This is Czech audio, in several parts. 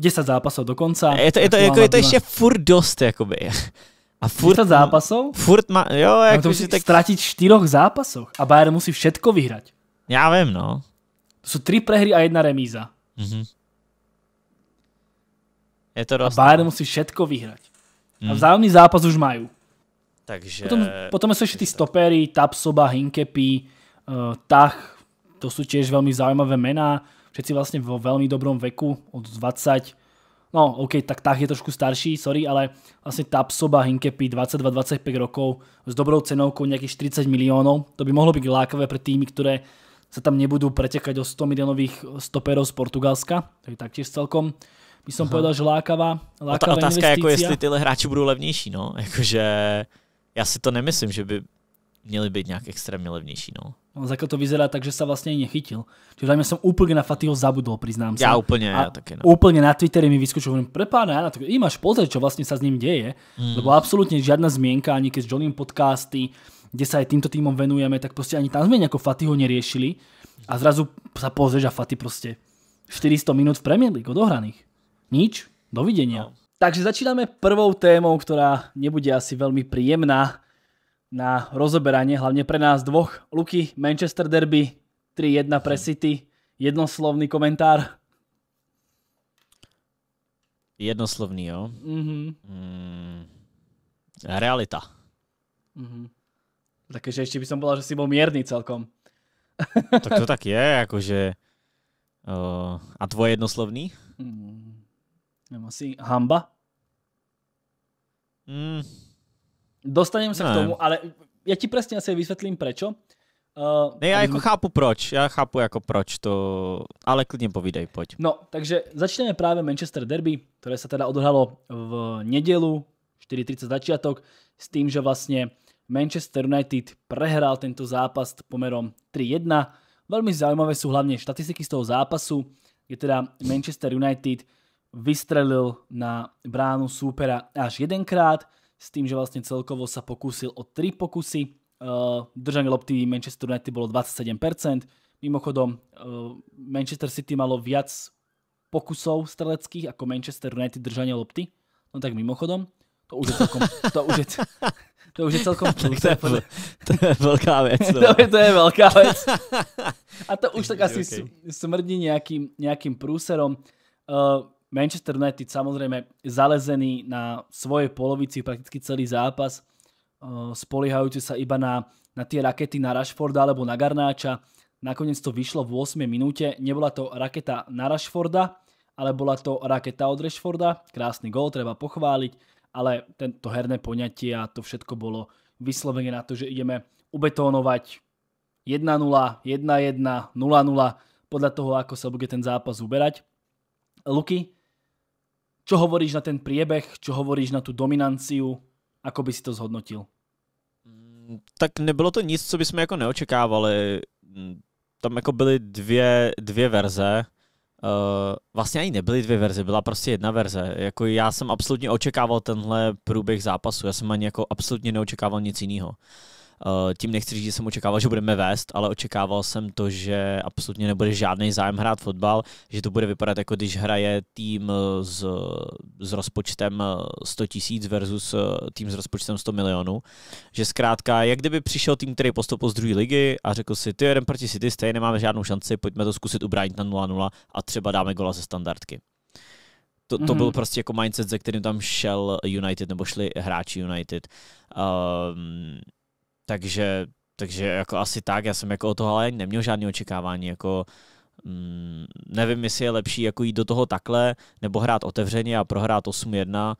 10 zápasů do konca. Je to, je to, jako, je to ještě furt dost, jakoby. A furt, 10 zápasov? Furt má, jo, jako, to musí tak... ztratit v štyroch zápasoch a Bayern musí všetko vyhrať. Já vím, no. To jsou tři prehry a jedna remíza. Mm-hmm. Je to dost. No. A Bayern musí všetko vyhrať. Mm. A vzájemný zápas už mají. Takže... Potom, potom jsou ještě ty stopery, Tapsoba, Hinkepi, uh, eh, Tach, to jsou tiež velmi zaujímavé mená všetci vlastne vo veľmi dobrom veku, od 20, no OK, tak Tah je trošku starší, sorry, ale vlastne tá psoba Hinkepi 22-25 rokov s dobrou cenovkou nejakých 40 miliónov, to by mohlo byť lákavé pre týmy, ktoré sa tam nebudú pretekať o 100 miliónových stoperov z Portugalska, to je taktiež celkom by som povedal, že lákavá, investícia. Otázka je, jako jestli tyhle hráči budou levnější, no. akože já si to nemyslím, že by měli být nějak extrémně levnější, no. No, zatiaľ to vyzerá tak, že sa vlastne nechytil. Čiže ja som úplne na Fatihho zabudol, priznám sa. Ja úplne, já ja také. No. Úplne na Twitteri mi vyskočil, hovorím, pre pána Jana, tak imáš pozrieť, čo vlastne sa s ním deje, mm. lebo absolútne žiadna zmienka, ani keď s Johnnym podcasty, kde sa aj týmto týmom venujeme, tak proste ani tam sme nejako Fatiho neriešili a zrazu sa pozrieš a Fati proste 400 minút v Premier League odohraných. Nič, dovidenia. No. Takže začíname prvou témou, ktorá nebude asi veľmi príjemná, na rozoberanie, hlavne pre nás dvoch. Luky, Manchester Derby, 3-1 pre City, jednoslovný komentár. Jednoslovný, jo? Mm-hmm. Mm, realita. Mm-hmm. Takže ešte by som povedal, že si bol mierny celkom. tak to tak je, akože Uh, a tvoje jednoslovný? Mm, asi hamba? Mm, Dostaneme se ne. k tomu, ale já ti přesně asi vysvětlím proč. Uh, ne, já jako jsme... chápu proč, já chápu jako proč to, ale klidně povídej, pojď. No, takže začneme právě Manchester Derby, které se teda odhralo v nedělu, 4.30 začátek, s tím, že vlastně Manchester United prehrál tento zápas pomerom 3-1. Velmi zajímavé jsou hlavně statistiky z toho zápasu, je teda Manchester United vystrelil na bránu supera až jedenkrát, s tým, že vlastne celkovo sa pokúsil o 3 pokusy. Uh, eh, držanie lopty Manchester United bolo 27%. Mimochodom, uh, Manchester City malo viac pokusov streleckých ako Manchester United držanie lopty. No tak mimochodom, to už je celkom, to už je, to už je celkom plus. to, je, to je veľká vec. to, je, to je veľká vec. A to už tak asi okay. smrdí nejakým, nejakým prúserom. Uh, eh, Manchester United samozrejme zalezený na svojej polovici prakticky celý zápas, spolíhajúci sa iba na, na tie rakety na Rashforda alebo na Garnáča. Nakoniec to vyšlo v 8 minúte. Nebola to raketa na Rashforda, ale bola to raketa od Rashforda. Krásny gol, treba pochváliť, ale tento herné poňatie a to všetko bolo vyslovene na to, že ideme ubetónovať 1-0, 1-1, 0-0 podľa toho, ako sa bude ten zápas uberať. Luky, Čo hovoríš na ten priebeh, čo hovoríš na tu dominanciu, ako by si to zhodnotil? Mm, tak nebylo to nic, co bychom jako neočekávali. Mm, tam jako byly dvě, dvě verze. Uh, vlastně ani nebyly dvě verze, byla prostě jedna verze. Jako já jsem absolutně očekával tenhle průběh zápasu, já jsem ani jako absolutně neočekával nic jiného. Uh, Eh, tím nechci říct, že jsem očekával, že budeme vést, ale očekával jsem to, že absolutně nebude žádný zájem hrát fotbal, že to bude vypadat jako když hraje tým eh, s, s rozpočtem 100 eh, tisíc versus tým s rozpočtem 100 milionů. Že zkrátka, jak kdyby přišel tým, který postoupil z druhé ligy a řekl si, ty jeden proti City, stejně nemáme žádnou šanci, pojďme to zkusit ubránit na 0-0 a třeba dáme gola ze standardky to, to mm-hmm. byl mhm. prostě jako mindset, ze kterým tam šel United nebo šli hráči United. Um, takže, takže jako asi tak, já jsem jako o toho ale neměl žádné očekávání, jako mm, nevím, jestli je lepší jako jít do toho takhle, nebo hrát otevřeně a prohrát 8-1,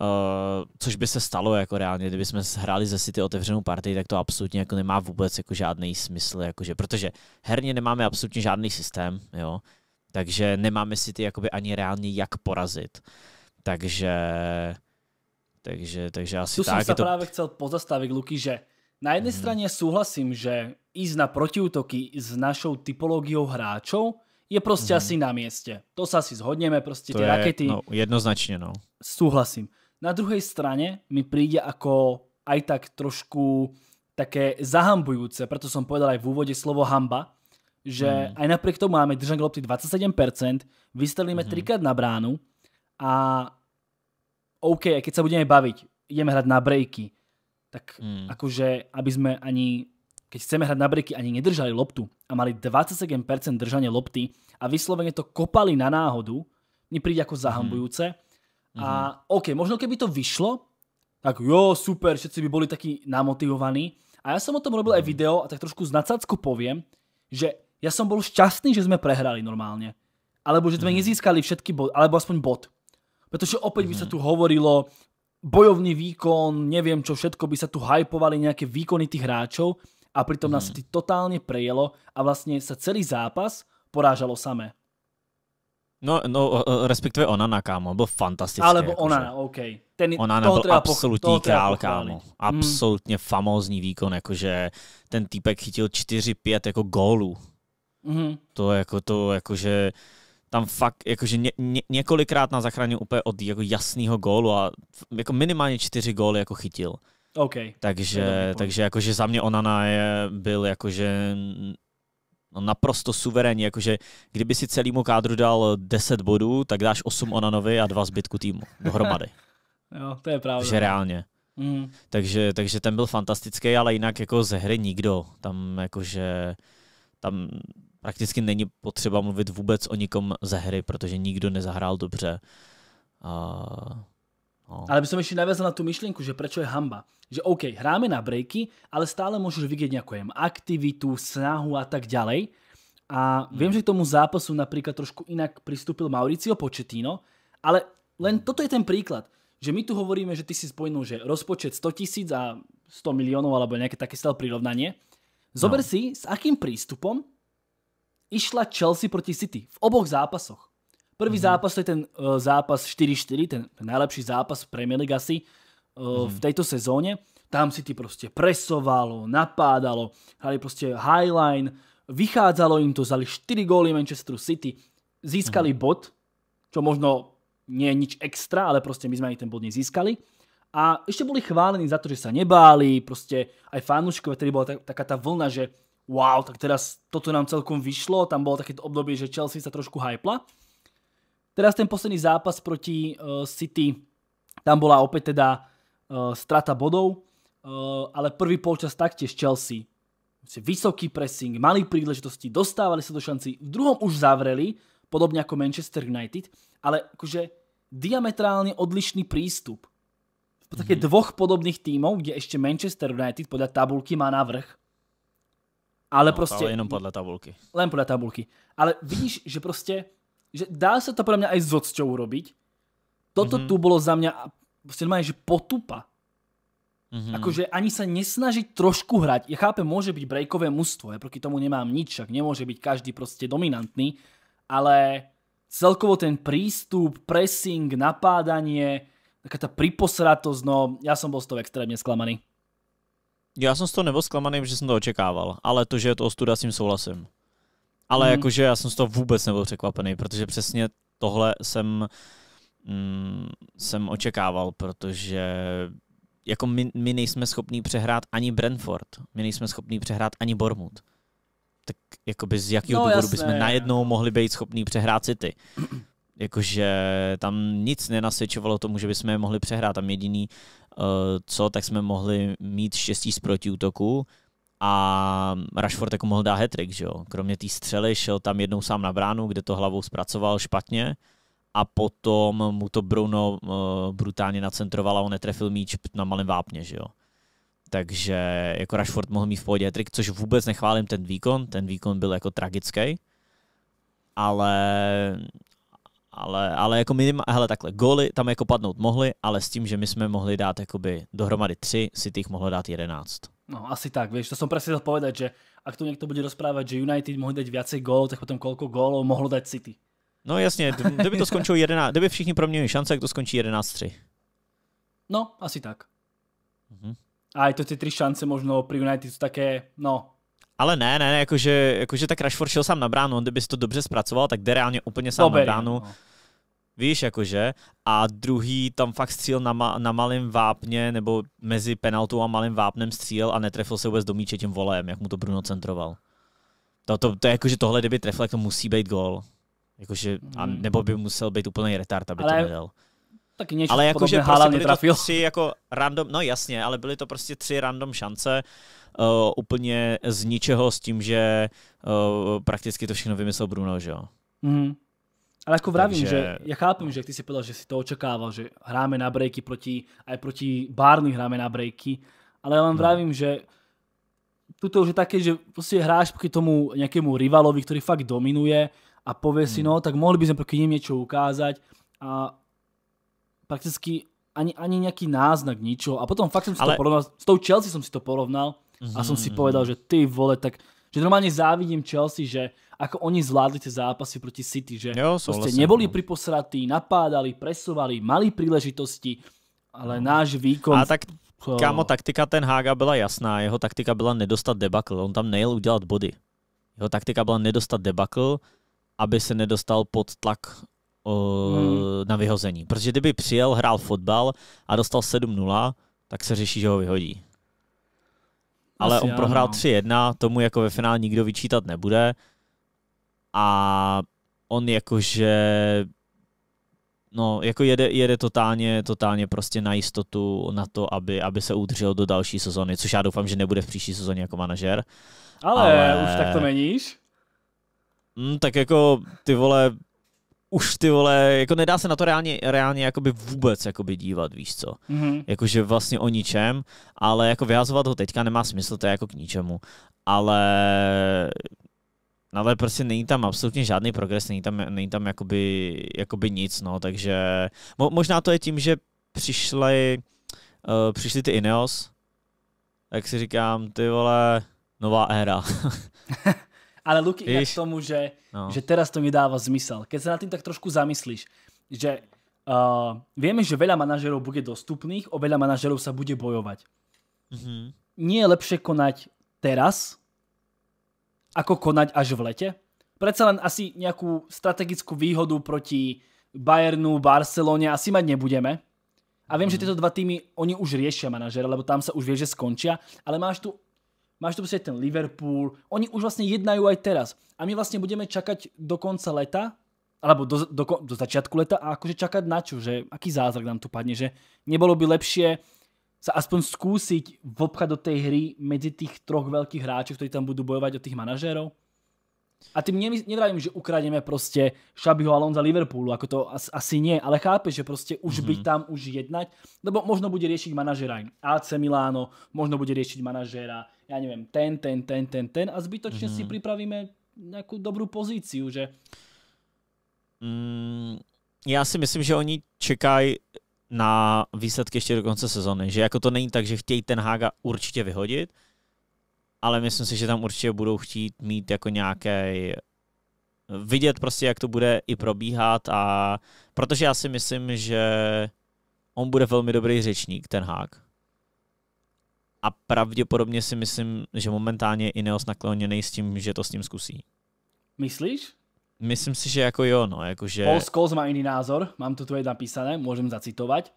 Uh, eh, což by se stalo jako reálně, kdyby jsme hráli ze City otevřenou partii, tak to absolutně jako nemá vůbec jako žádný smysl, jakože, protože herně nemáme absolutně žádný systém, jo, takže nemáme City jakoby ani reálně jak porazit. Takže, takže, takže asi tu tak. Tu jsem se to... právě chcel pozastavit, Luky, že na jednej mm. strane súhlasím, že ísť na protiútoky s našou typológiou hráčov je proste mm. asi na mieste. To sa asi zhodneme, proste to tie je, rakety. No, jednoznačne, no. Súhlasím. Na druhej strane mi príde ako aj tak trošku také zahambujúce, preto som povedal aj v úvode slovo hamba, že mm. aj napriek tomu máme držanie lopty 27%, vystrelíme mm. trikrát na bránu a OK, keď sa budeme baviť, ideme hrať na breaky, tak mm. akože, aby sme ani, keď chceme hrať na breaky, ani nedržali loptu a mali 27% držanie lopty a vyslovene to kopali na náhodu, mi príde ako mhm. zahambujúce. Mm. A mhm. OK, možno keby to vyšlo, tak jo, super, všetci by boli takí namotivovaní. A ja som o tom robil aj mhm. video a tak trošku z nadsacku poviem, že ja som bol šťastný, že sme prehrali normálne. Alebo že sme mm. nezískali všetky body, alebo aspoň bod. Pretože opäť mm. by sa tu hovorilo bojovný výkon, neviem čo všetko, by sa tu hypovali nejaké výkony tých hráčov a pritom nás mhm. to totálne prejelo a vlastne sa celý zápas porážalo samé. No, no, e, e, respektive Onana, kámo, byl fantastický. Alebo jakože. Onana, OK. Ten, Onana byl absolutní král, kámo. Mhm. Absolutně mm. famózní výkon, jakože ten týpek chytil 4-5 jako gólů. Mm. To jako to, jakože tam fakt jakože ně, ně, několikrát na zachránil úplně od jako jasného gólu a jako minimálně čtyři góly jako chytil. Okay. Takže, takže jakože za mě Onana je, byl jakože no, naprosto suverénní, jakože kdyby si celému kádru dal 10 bodů, tak dáš 8 Onanovi a dva zbytku týmu dohromady. jo, to je pravda. Že reálně. Mm. Takže, takže ten byl fantastický, ale jinak jako ze hry nikdo. Tam jakože tam prakticky není potřeba mluvit vůbec o nikom ze hry, protože nikdo nezahrál dobře. Uh, no. Ale by som ešte naviazal na tú myšlienku, že prečo je hamba. Že OK, hráme na breaky, ale stále môžeš vidieť nejakú aktivitu, snahu a tak ďalej. A viem, mhm. že k tomu zápasu napríklad trošku inak pristúpil Mauricio Početino, ale len mhm. toto je ten príklad, že my tu hovoríme, že ty si spojnul, že rozpočet 100 tisíc a 100 miliónov alebo nejaké také stále prirovnanie. Zober no. si, s akým prístupom išla Chelsea proti City v oboch zápasoch. Prvý mm-hmm. zápas to je ten uh, zápas 4-4, ten, ten najlepší zápas v Premier League asi uh, mm-hmm. v mhm. tejto sezóne. Tam City proste presovalo, napádalo, hrali proste highline, vychádzalo im to, zali 4 góly Manchester City, získali mm-hmm. bod, čo možno nie je nič extra, ale proste my sme ani ten bod nezískali. A ešte boli chválení za to, že sa nebáli, proste aj fanúškové, ktorý bola tak, taká tá vlna, že wow, tak teraz toto nám celkom vyšlo, tam bolo takéto obdobie, že Chelsea sa trošku hypla. Teraz ten posledný zápas proti uh, City, tam bola opäť teda uh, strata bodov, uh, ale prvý polčas taktiež Chelsea. Vysoký pressing, mali príležitosti, dostávali sa do šanci, v druhom už zavreli, podobne ako Manchester United, ale akože diametrálne odlišný prístup. V podstate mm -hmm. dvoch podobných tímov, kde ešte Manchester United podľa tabulky má navrh. Ale no, prostě... Ale prostě- jenom podle tabulky. Len podle tabulky. Ale vidíš, že prostě, že dá se to pro mě aj s odsťou urobiť. Toto mm-hmm. tu bylo za mě. prostě normálne, že potupa. Mm-hmm. Akože ani sa nesnažiť trošku hrať. Ja chápem, môže byť breakové mužstvo, ja proti tomu nemám nič, však nemôže byť každý proste dominantný, ale celkovo ten prístup, pressing, napádanie, taká tá priposratosť, no ja som bol z toho extrémne sklamaný. Já jsem z toho nebyl zklamaný, že jsem to očekával, ale to, že je to ostuda, s tím souhlasím. Ale mm. jakože já jsem z toho vůbec nebyl překvapený, protože přesně tohle jsem, mm, jsem očekával, protože jako my, my nejsme schopní přehrát ani Brentford, my nejsme schopní přehrát ani Bormut. Tak jakoby z jakého no, důvodu jasné, bychom najednou mohli být schopní přehrát City. Jakože tam nic nenasvědčovalo tomu, že bychom je mohli přehrát. Tam jediný, uh, co, tak jsme mohli mít štěstí z protiútoku a Rashford jako mohl dát hetrik, že jo. Kromě té střely šel tam jednou sám na bránu, kde to hlavou zpracoval špatně a potom mu to Bruno uh, brutálně nacentroval a on netrefil míč na malém vápně, že jo. Takže jako Rashford mohl mít v pohodě hetrik, což vůbec nechválím ten výkon, ten výkon byl jako tragický, ale ale, ale jako minima, hele takhle, góly tam jako padnout mohly, ale s tím, že my jsme mohli dát jakoby dohromady tři, si těch mohlo dát jedenáct. No asi tak, víš. to jsem presne chtěl povedať, že ak tu někdo bude rozprávat, že United mohli dať více gólů, tak potom kolko gólů mohlo dať City. No jasně, kdyby to skončilo 11, kdyby všichni proměnili šance, jak to skončí 11-3. No, asi tak. Mhm. A i to ty tři šance možno pri United jsou také, no, ale ne, ne, ne, jakože, jakože tak Rashford šel sám na bránu, on kdyby si to dobře zpracoval, tak jde reálně úplně sám Dobrý, na bránu. No. Víš, jakože. A druhý tam fakt stříl na, ma, na malém vápně, nebo mezi penaltou a malým vápnem stříl a netrefil se vůbec do míče tím volem, jak mu to Bruno centroval. To, to, to je jako, že tohle, kdyby trefil, to musí být gol. Jakože, a hmm. nebo by musel být úplný retard, aby Ale... to nedal. Tak něco ale jakože prostě byly to tři jako random, no jasně, ale byly to prostě tři random šance uh, úplně z ničeho s tím, že uh, prakticky to všechno vymyslel Bruno, že jo. Mm. Ale jako vravím, Takže... že já chápu, že ty si povedal, že si to očekával, že hráme na breaky proti, aj proti Barney hráme na breaky, ale já no. vravím, že tuto už je také, že prostě hráš proti tomu nějakému rivalovi, který fakt dominuje a pově mm. si, hmm. no tak mohli bychom proti ním něco ukázat, a prakticky ani, ani nějaký náznak ničeho. A potom fakt jsem si Ale... to porovnal, s tou Chelsea jsem si to porovnal Mm-hmm. A som si povedal, že ty vole, tak že normálne závidím Chelsea, že ako oni zvládli tie zápasy proti City, že jo, proste neboli no. priposratí, napádali, presovali, mali príležitosti, ale náš výkon... A tak Kámo, taktika ten Hága byla jasná, jeho taktika byla nedostat debakl, on tam nejel udělat body. Jeho taktika byla nedostat debakl, aby se nedostal pod tlak uh, hmm. na vyhození. Protože kdyby přijel, hrál fotbal a dostal 7-0, tak se řeší, že ho vyhodí ale Asi on já, prohrál no. 3-1, tomu jako ve finále nikdo vyčítat nebude. A on jakože no, jako jede, jede totálně, totálně prostě na jistotu na to, aby, aby se udržel do další sezony, což já doufám, že nebude v příští sezóně jako manažer. Ale, ale... už tak to neníš? Mm, tak jako ty vole, už ty vole, jako nedá se na to reálně, reálně jakoby vůbec jakoby dívat, víš co. Mm-hmm. Jakože vlastně o ničem, ale jako vyhazovat ho teďka nemá smysl, to je jako k ničemu. Ale ale prostě není tam absolutně žádný progres, není tam, není tam jakoby, jakoby nic, no, takže mo, možná to je tím, že přišly, uh, eh, přišly ty Ineos, tak si říkám, ty vole, nová éra. Ale Luky inak k tomu, že, no. že teraz to mi zmysel. Keď sa na tým tak trošku zamyslíš, že uh, vieme, že veľa manažerov bude dostupných, o veľa manažerov sa bude bojovať. Mm-hmm. Nie je lepšie konať teraz, ako konať až v lete? Predsa len asi nejakú strategickú výhodu proti Bayernu, Barcelone asi mať nebudeme. A viem, mm. že mhm. tyto dva týmy, oni už riešia manažera, lebo tam sa už vie, že skončia, ale máš tu máš tu prostě ten Liverpool, oni už vlastne jednajú aj teraz. A my vlastne budeme čakať do konca leta, alebo do, do, do začiatku leta a akože čakať na čo, že aký zázrak nám tu padne, že nebolo by lepšie sa aspoň skúsiť vopchať do tej hry medzi tých troch veľkých hráčov, ktorí tam budú bojovať o tých manažérov? A tým ne, nedravím, že ukrademe prostě Šabiho Alonza Liverpoolu, ako to asi nie, ale chápeš, že prostě už mm-hmm. byť tam, už jednať, lebo možno bude riešiť manažera AC Milano, možno bude riešiť manažera, ja neviem, ten, ten, ten, ten, ten a zbytočne mm-hmm. si mhm. pripravíme nějakou dobrou pozíciu, že... Mm, já si myslím, že oni čekají na výsledky ještě do konce sezóny, že jako to není tak, že chtějí ten Hága určitě vyhodit, ale myslím si, že tam určitě budou chtít mít jako nějaký vidět prostě, jak to bude i probíhat a protože já si myslím, že on bude velmi dobrý řečník, ten hák. A pravděpodobně si myslím, že momentálně i Neos nakloněný s tím, že to s ním zkusí. Myslíš? Myslím si, že jako jo, no, jakože... Paul Scholes má jiný názor, mám to tu tady napísané, můžem zacitovat.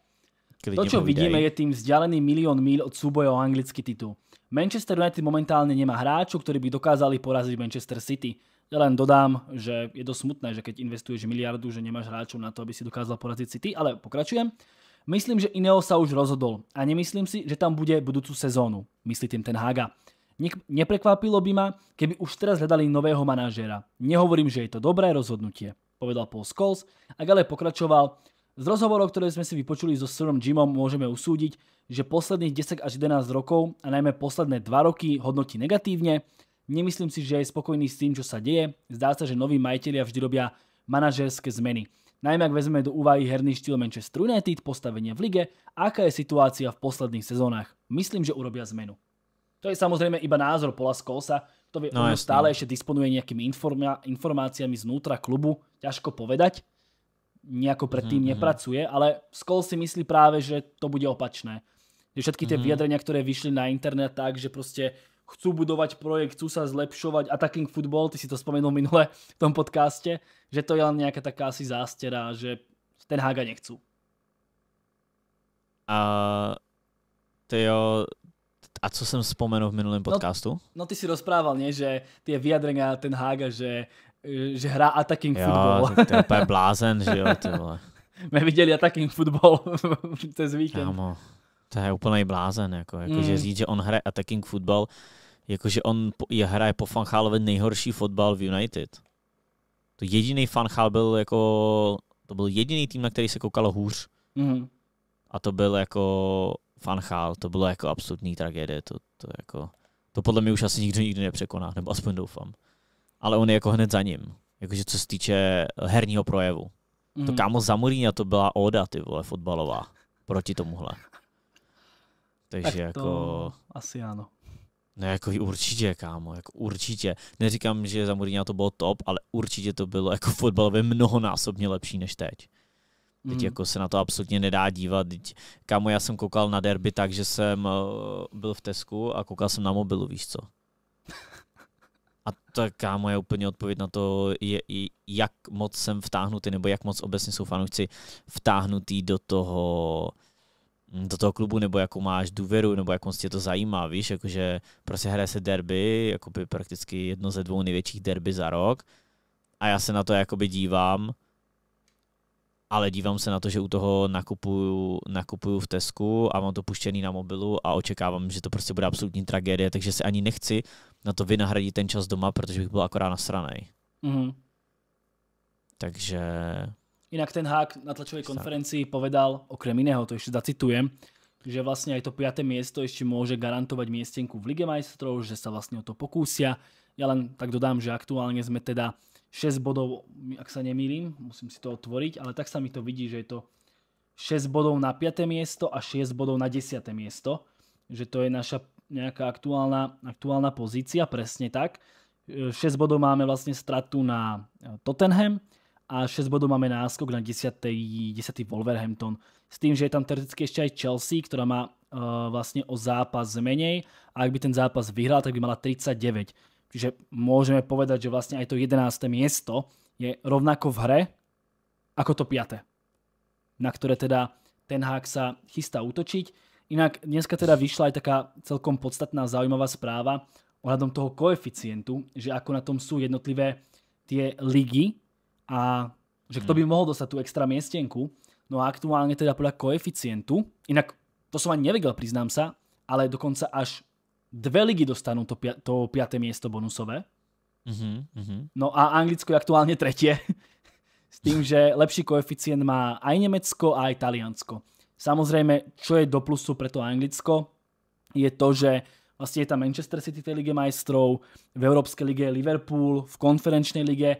Klidně to, co vidíme, je tým vzdělený milion míl od souboje o anglický titul. Manchester United momentálne nemá hráču, ktorí by dokázali poraziť Manchester City. Ja len dodám, že je dosť smutné, že keď investuješ miliardu, že nemáš hráčov na to, aby si dokázal poraziť City, ale pokračujem. Myslím, že Ineo sa už rozhodol a nemyslím si, že tam bude budúcu sezónu, myslí tým ten Haga. neprekvapilo by ma, keby už teraz hľadali nového manažéra. Nehovorím, že je to dobré rozhodnutie, povedal Paul Scholes, ak ale pokračoval, z rozhovorov, ktoré sme si vypočuli so Sirom Jimom, môžeme usúdiť, že posledných 10 až 11 rokov a najmä posledné 2 roky hodnotí negatívne. Nemyslím si, že je spokojný s tým, čo sa deje. Zdá sa, že noví majiteľia vždy robia manažerské zmeny. Najmä ak vezme do úvahy herný štýl Manchester United, postavenie v lige, a aká je situácia v posledných sezónach. Myslím, že urobia zmenu. To je samozrejme iba názor Pola Skolsa, to vie, no, on stále ešte disponuje nejakými informa- informáciami znútra klubu, ťažko povedať nejako predtým mm-hmm. Mhm, nepracuje, ale Skol si myslí práve, že to bude opačné. Že všetky tie mm-hmm. vyjadrenia, ktoré vyšli na internet tak, že proste chcú budovať projekt, chcú sa zlepšovať, attacking football, ty si to spomenul minule v tom podcaste, že to je len nejaká taká asi zástera, že ten Haga nechcú. A jo, a co jsem vzpomenul v minulém no, podcastu? No, no ty si rozprával, ne, že ty vyjadrenia ten Haga, že že hrá attacking jo, football. Jo, to je úplně blázen, že jo, ty vole. My viděli attacking football přes víkend. Kámo, to je úplný blázen, jako, jako mm. že říct, že on hraje attacking football, jakože on je, hraje po Fanchalovi nejhorší fotbal v United. To jediný Fanchal byl jako, to byl jediný tým, na který se koukalo hůř. Mm. A to byl jako Fanchal, to bylo jako absolutní tragédie, to, to jako, to podle mě už asi nikdo nikdy nepřekoná, nebo aspoň doufám ale on je jako hned za ním. Jakože co se týče eh, herního projevu. Mm. To mhm. kámo za Mourinho to byla oda, ty vole, fotbalová. Proti tomuhle. Takže tak to jako... asi ano. No jako určitě, kámo, jako určitě. Neříkám, že za Mourinho to bylo top, ale určitě to bylo jako fotbalově mnohonásobně lepší než teď. Teď mm. jako se na to absolutně nedá dívat. Teď, kámo, já jsem koukal na derby tak, že jsem eh, byl v Tesku a koukal jsem na mobilu, víš co. A taká moje úplně odpověď na to je, jak moc jsem vtáhnutý, nebo jak moc obecně jsou fanoušci vtáhnutý do toho do toho klubu, nebo jakou máš důvěru, nebo jak moc tě to zajímá, víš, jakože prostě hraje se derby, jakoby prakticky jedno ze dvou největších derby za rok a já se na to jakoby dívám, ale dívám se na to, že u toho nakupuju, nakupuju v Tesku a mám to puštěný na mobilu a očekávám, že to prostě bude absolutní tragédie, takže se ani nechci na to vynahradit ten čas doma, protože bych byl akorát nasraný. Mm-hmm. Takže... Jinak ten hák na tlačové konferenci povedal, okrem jiného, to ještě zacitujem, že vlastně aj to 5. miesto ještě může garantovat miestenku v Lige majstrov, že se vlastně o to pokúsia. Ja len tak dodám, že aktuálně jsme teda 6 bodov, ak sa nemýlim, musím si to otvoriť, ale tak sa mi to vidí, že je to 6 bodov na 5. miesto a 6 bodov na 10. miesto, že to je naša nejaká aktuálna, aktuálna pozícia, presne tak. 6 bodov máme vlastne stratu na eh, Tottenham a 6 bodov máme náskok na 10. 10. Wolverhampton. S tým, že je tam teoreticky ešte aj Chelsea, ktorá má uh, eh, vlastne o zápas menej a ak by ten zápas vyhral, tak by mala 39. Čiže môžeme povedať, že vlastne aj to 11. miesto je rovnako v hre ako to 5. Na ktoré teda ten hák sa chystá útočiť. Inak dneska teda vyšla aj taká celkom podstatná zaujímavá správa ohľadom toho koeficientu, že ako na tom sú jednotlivé tie ligy a že kto by mhm. mohol dostať tú extra miestenku. No a aktuálne teda podľa koeficientu, inak to som ani nevedel, priznám sa, ale dokonca až dve ligy dostanú to, pia to piaté miesto bonusové. Mhm, mhm. No a Anglicko je aktuálne tretie. S tým, že lepší koeficient má aj Nemecko a aj Taliansko. Samozrejme, čo je do plusu pre to Anglicko, je to, že vlastne je tam Manchester City v tej lige majstrov, v Európskej lige je Liverpool, v konferenčnej lige e,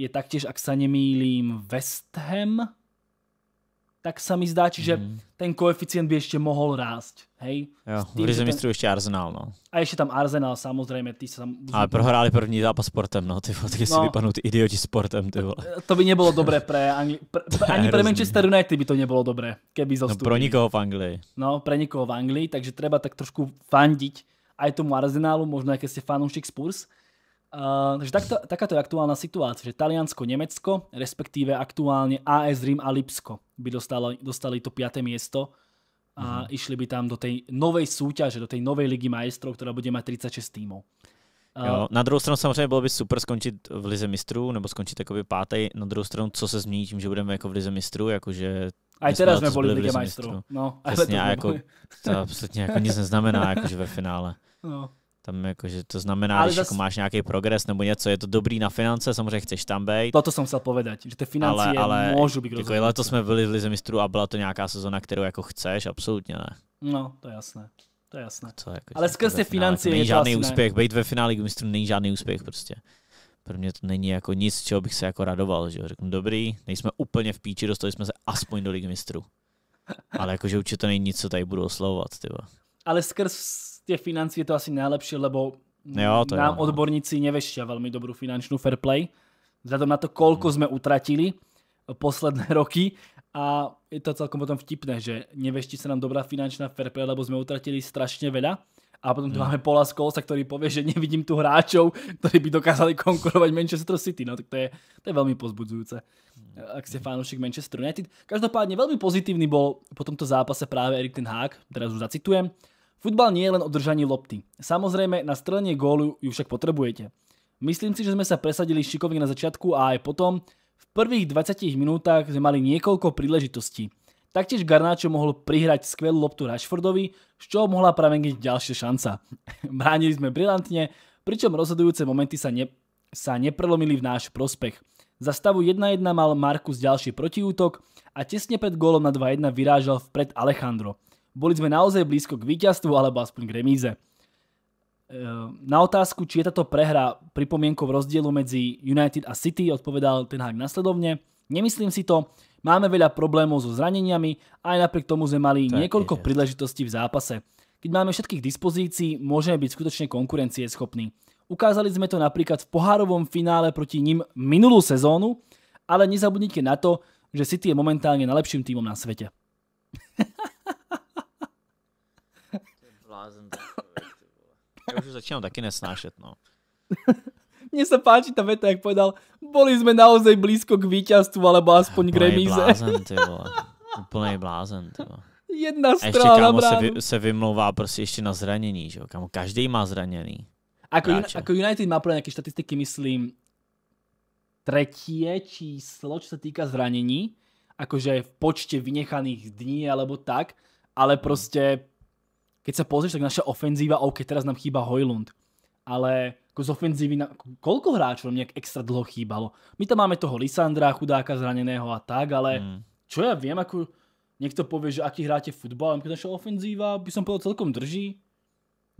je taktiež, ak sa nemýlim, West Ham, tak sa mi zdá, čiže mm. ten koeficient by ešte mohol rásť. Hej? Jo, tým, v ten... ešte Arsenal, no. A ešte tam Arsenal, samozrejme. Ty sa tam... Ale prohráli první zápas sportem, no, ty vole, no, si vypadnú tí idioti sportem, ty vole. Eh, to by nebolo dobré pre Angli... Pre, pre, ani pre Manchester United by to nebolo dobré, keby zostupili. No pro nikoho v Anglii. No, pre nikoho v Anglii, takže treba tak trošku fandiť aj tomu Arsenalu, možno aj keď ste fanúšik Spurs. Uh, takže takto, takáto je aktuálna situácia, že Taliansko, Nemecko, respektíve aktuálne AS Rím a Lipsko by dostalo, dostali to 5. miesto a uh mhm. -huh. išli by tam do tej novej súťaže, do tej novej ligy majstrov, ktorá bude mať 36 týmov. Uh, jo, na druhou stranu samozřejmě bylo by super skončit v Lize mistrů, nebo skončit takový pátý. Na druhou stranu, co se změní tím, že budeme jako v Lize mistrů, jakože... A i teda jsme byli v Lize mistrů. No, Přesně, a jako, to absolutně jako nic neznamená, jakože ve finále. No. Tam jakože to znamená, že zas... jako máš nějaký progres nebo něco, je to dobrý na finance, samozřejmě chceš tam být. To, to jsem chtěl povedať, že ty finance ale, ale můžu být jako letos jsme byli v Lize mistrů a byla to nějaká sezona, kterou jako chceš, absolutně ne. No, to je jasné. To je jasné. Co, jako, ale skrz ty financie jako, není je žádný to úspěch. Být ve finále mistrů není žádný úspěch prostě. Pro mě to není jako nic, čeho bych se jako radoval, že Řeknu, dobrý, nejsme úplně v píči, dostali jsme se aspoň do Ligy mistrů. Ale jakože určitě to není nic, co tady budu oslovovat, tyba. Ale skrz tie financie to asi najlepšie, lebo jo, to nám je, no. odborníci nevešia veľmi dobrú finančnú fair play, vzhľadom na to, koľko hmm. sme utratili posledné roky a je to celkom potom vtipné, že nevešti sa nám dobrá finančná fair play, lebo sme utratili strašne veľa a potom tu hmm. máme Paula Skolsa, ktorý povie, že nevidím tu hráčov, ktorí by dokázali konkurovať Manchester City. No tak to je, to je veľmi pozbudzujúce, hmm. ak ste fanúšik Manchester United. Každopádne veľmi pozitívny bol po tomto zápase práve Erik ten Hag, teraz už zacitujem. Futbal nie je len o držaní lopty. Samozrejme, na strelenie gólu ju však potrebujete. Myslím si, že sme sa presadili šikovne na začiatku a aj potom. V prvých 20 minútach sme mali niekoľko príležitostí. Taktiež Garnáčo mohol prihrať skvelú loptu Rashfordovi, z čoho mohla pravengiť ďalšia šanca. Bránili sme brilantne, pričom rozhodujúce momenty sa, ne, sa neprelomili v náš prospech. Za stavu 1-1 mal Markus ďalší protiútok a tesne pred gólom na 2-1 vyrážal vpred Alejandro. Boli sme naozaj blízko k víťazstvu alebo aspoň k remíze. E, na otázku, či je táto prehra pripomienkou rozdielu medzi United a City, odpovedal Ten Hag nasledovne. Nemyslím si to, máme veľa problémov so zraneniami, aj napriek tomu sme mali niekoľko príležitostí v zápase. Keď máme všetkých dispozícií, môžeme byť skutočne konkurencieschopní. Ukázali sme to napríklad v pohárovom finále proti ním minulú sezónu, ale nezabudnite na to, že City je momentálne najlepším týmom na svete. Já už začínám taky nesnášet, no. Mně se páčí ta věta, jak povedal, boli jsme naozaj blízko k vítězstvu, alebo aspoň k remíze. blázen, ty vole. Úplný blázen, ty vole. Jedna strana A ještě kámo se, vy, se vymlouvá prostě ještě na zranění, že jo, kámo, každý má zranění. Ako, ako United má pro nějaké statistiky, myslím, Třetí číslo, co se týká zranění, jakože v počtě vynechaných dní alebo tak, ale hmm. prostě keď sa pozrieš, tak naša ofenzíva, OK, teraz nám chýba Hojlund, ale ako z ofenzívy, na, ako, koľko hráčov nám nejak extra dlho chýbalo? My tam máme toho Lisandra, chudáka zraneného a tak, ale mm. čo ja viem, ako niekto povie, že aký hráte futbal, ale naša ofenzíva by som povedal celkom drží.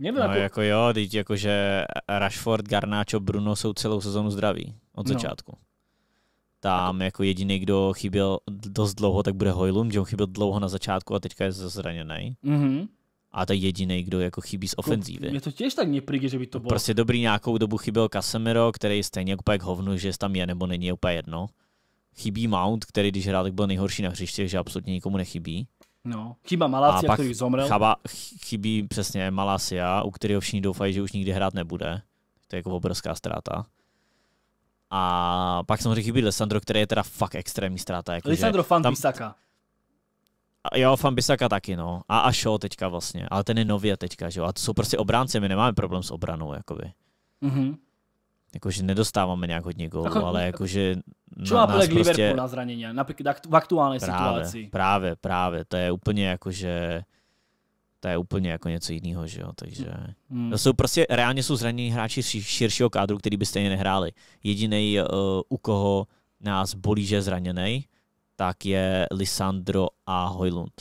Nevím, no, jako... jako jo, teď jako, že Rashford, Garnáčo, Bruno jsou celou sezonu zdraví od no. začátku. No. Tam jako jediný, kdo chyběl dost dlouho, tak bude Hojlund, že on chyběl dlouho na začátku a teďka je zraněný. Mm-hmm a to je jediný, kdo jako chybí z ofenzívy. Mě to těž tak nepríde, že by to bylo. Prostě dobrý nějakou dobu chyběl Casemiro, který je stejně úplně jako k hovnu, že tam je nebo není úplně jedno. Chybí Mount, který když hrál, tak byl nejhorší na hřiště, že absolutně nikomu nechybí. No, chyba Malasia, a který zomrel. Chaba, chybí přesně Malasia, u kterého všichni doufají, že už nikdy hrát nebude. To je jako obrovská ztráta. A pak samozřejmě chybí Lesandro, který je teda fakt extrémní ztráta. Jako Lissandro fan tam, jo, Bisaka taky, no. A Ašo teďka vlastně, ale ten je nově teďka, že jo. A to jsou prostě obránci, my nemáme problém s obranou, jakoby. Mm-hmm. Jakože nedostáváme nějak hodně gólů, jako- ale jakože na, Black prostě... na zranění, v aktuální právě, situaci. Právě, právě, to je úplně jakože to je úplně jako něco jiného, že jo, takže mm. to jsou prostě, reálně jsou zranění hráči širšího kádru, který by stejně nehráli. Jediný, uh, eh, u koho nás bolí, že je zraněný, tak je Lisandro a Hojlund.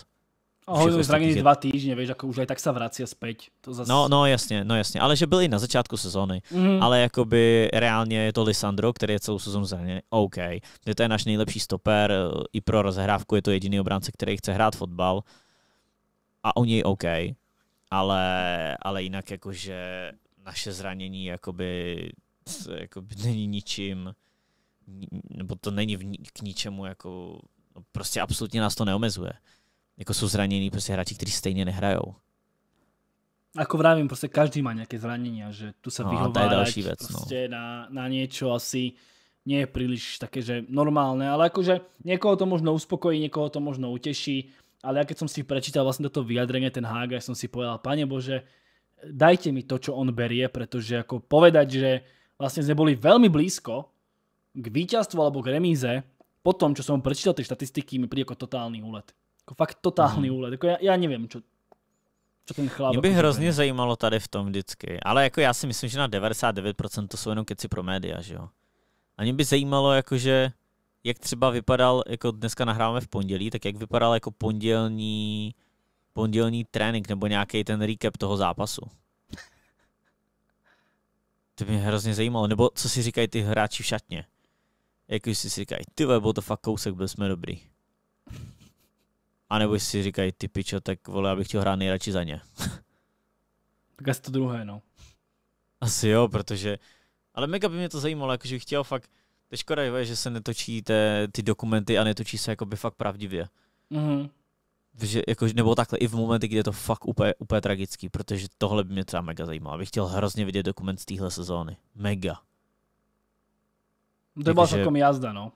A Hojlund zranený je... dva týdny, víš, jako už aj tak se vrací zpět. zas... No, no jasně, no jasně, ale že byli na začátku sezóny, mm. ale jakoby reálně je to Lisandro, který je celou sezónu zraněný, OK, je to je náš nejlepší stoper, i pro rozhrávku je to jediný obránce, který chce hrát fotbal a u něj OK, ale, ale jinak jakože naše zranění jakoby, jakoby není ničím, nebo to není v, k ničemu, jako no prostě absolutně nás to neomezuje. Jako jsou zranění prostě hráči, kteří stejně nehrajou. Ako vravím, prostě každý má nějaké zranění a že tu se no, vyhovárať věc, no. prostě no. na, na niečo asi nie je príliš také, že normálne, ale akože niekoho to možno uspokojí, niekoho to možno uteší, ale ja keď som si prečítal vlastne toto vyjadrenie, ten Haga, som si povedal, pane Bože, dajte mi to, čo on berie, pretože ako povedať, že vlastne sme boli veľmi blízko k víťazstvu alebo k remíze, po tom, čo som prečítal tie štatistiky, mi príde ako totálny úlet. ako fakt totálny mm. úlet. Ako ja, ja neviem, čo, co ten chlap... Mě by hrozně nevím. zajímalo tady v tom vždycky. Ale jako já si myslím, že na 99% to jsou jenom keci pro média, že jo. A mě by zajímalo, jakože, jak třeba vypadal, jako dneska nahráváme v pondělí, tak jak vypadal jako pondělní, pondělní trénink nebo nějaký ten recap toho zápasu. to by mě hrozně zajímalo. Nebo co si říkají ty hráči v šatně jako si si říkají, ty byl to fakt kousek, byl jsme dobrý. A nebo si říkají, ty pičo, tak vole, abych chtěl hrát nejradši za ně. tak asi to druhé, no. Asi jo, protože... Ale mega by mě to zajímalo, jakože bych chtěl fakt... Teď škoda, že se netočí te, ty dokumenty a netočí se jakoby fakt pravdivě. Mm-hmm. Že, jako, nebo takhle i v momenty, kdy je to fakt úplně, úplně tragický, protože tohle by mě třeba mega zajímalo. Bych chtěl hrozně vidět dokument z téhle sezóny. Mega. To jako byla celkom jazda, no.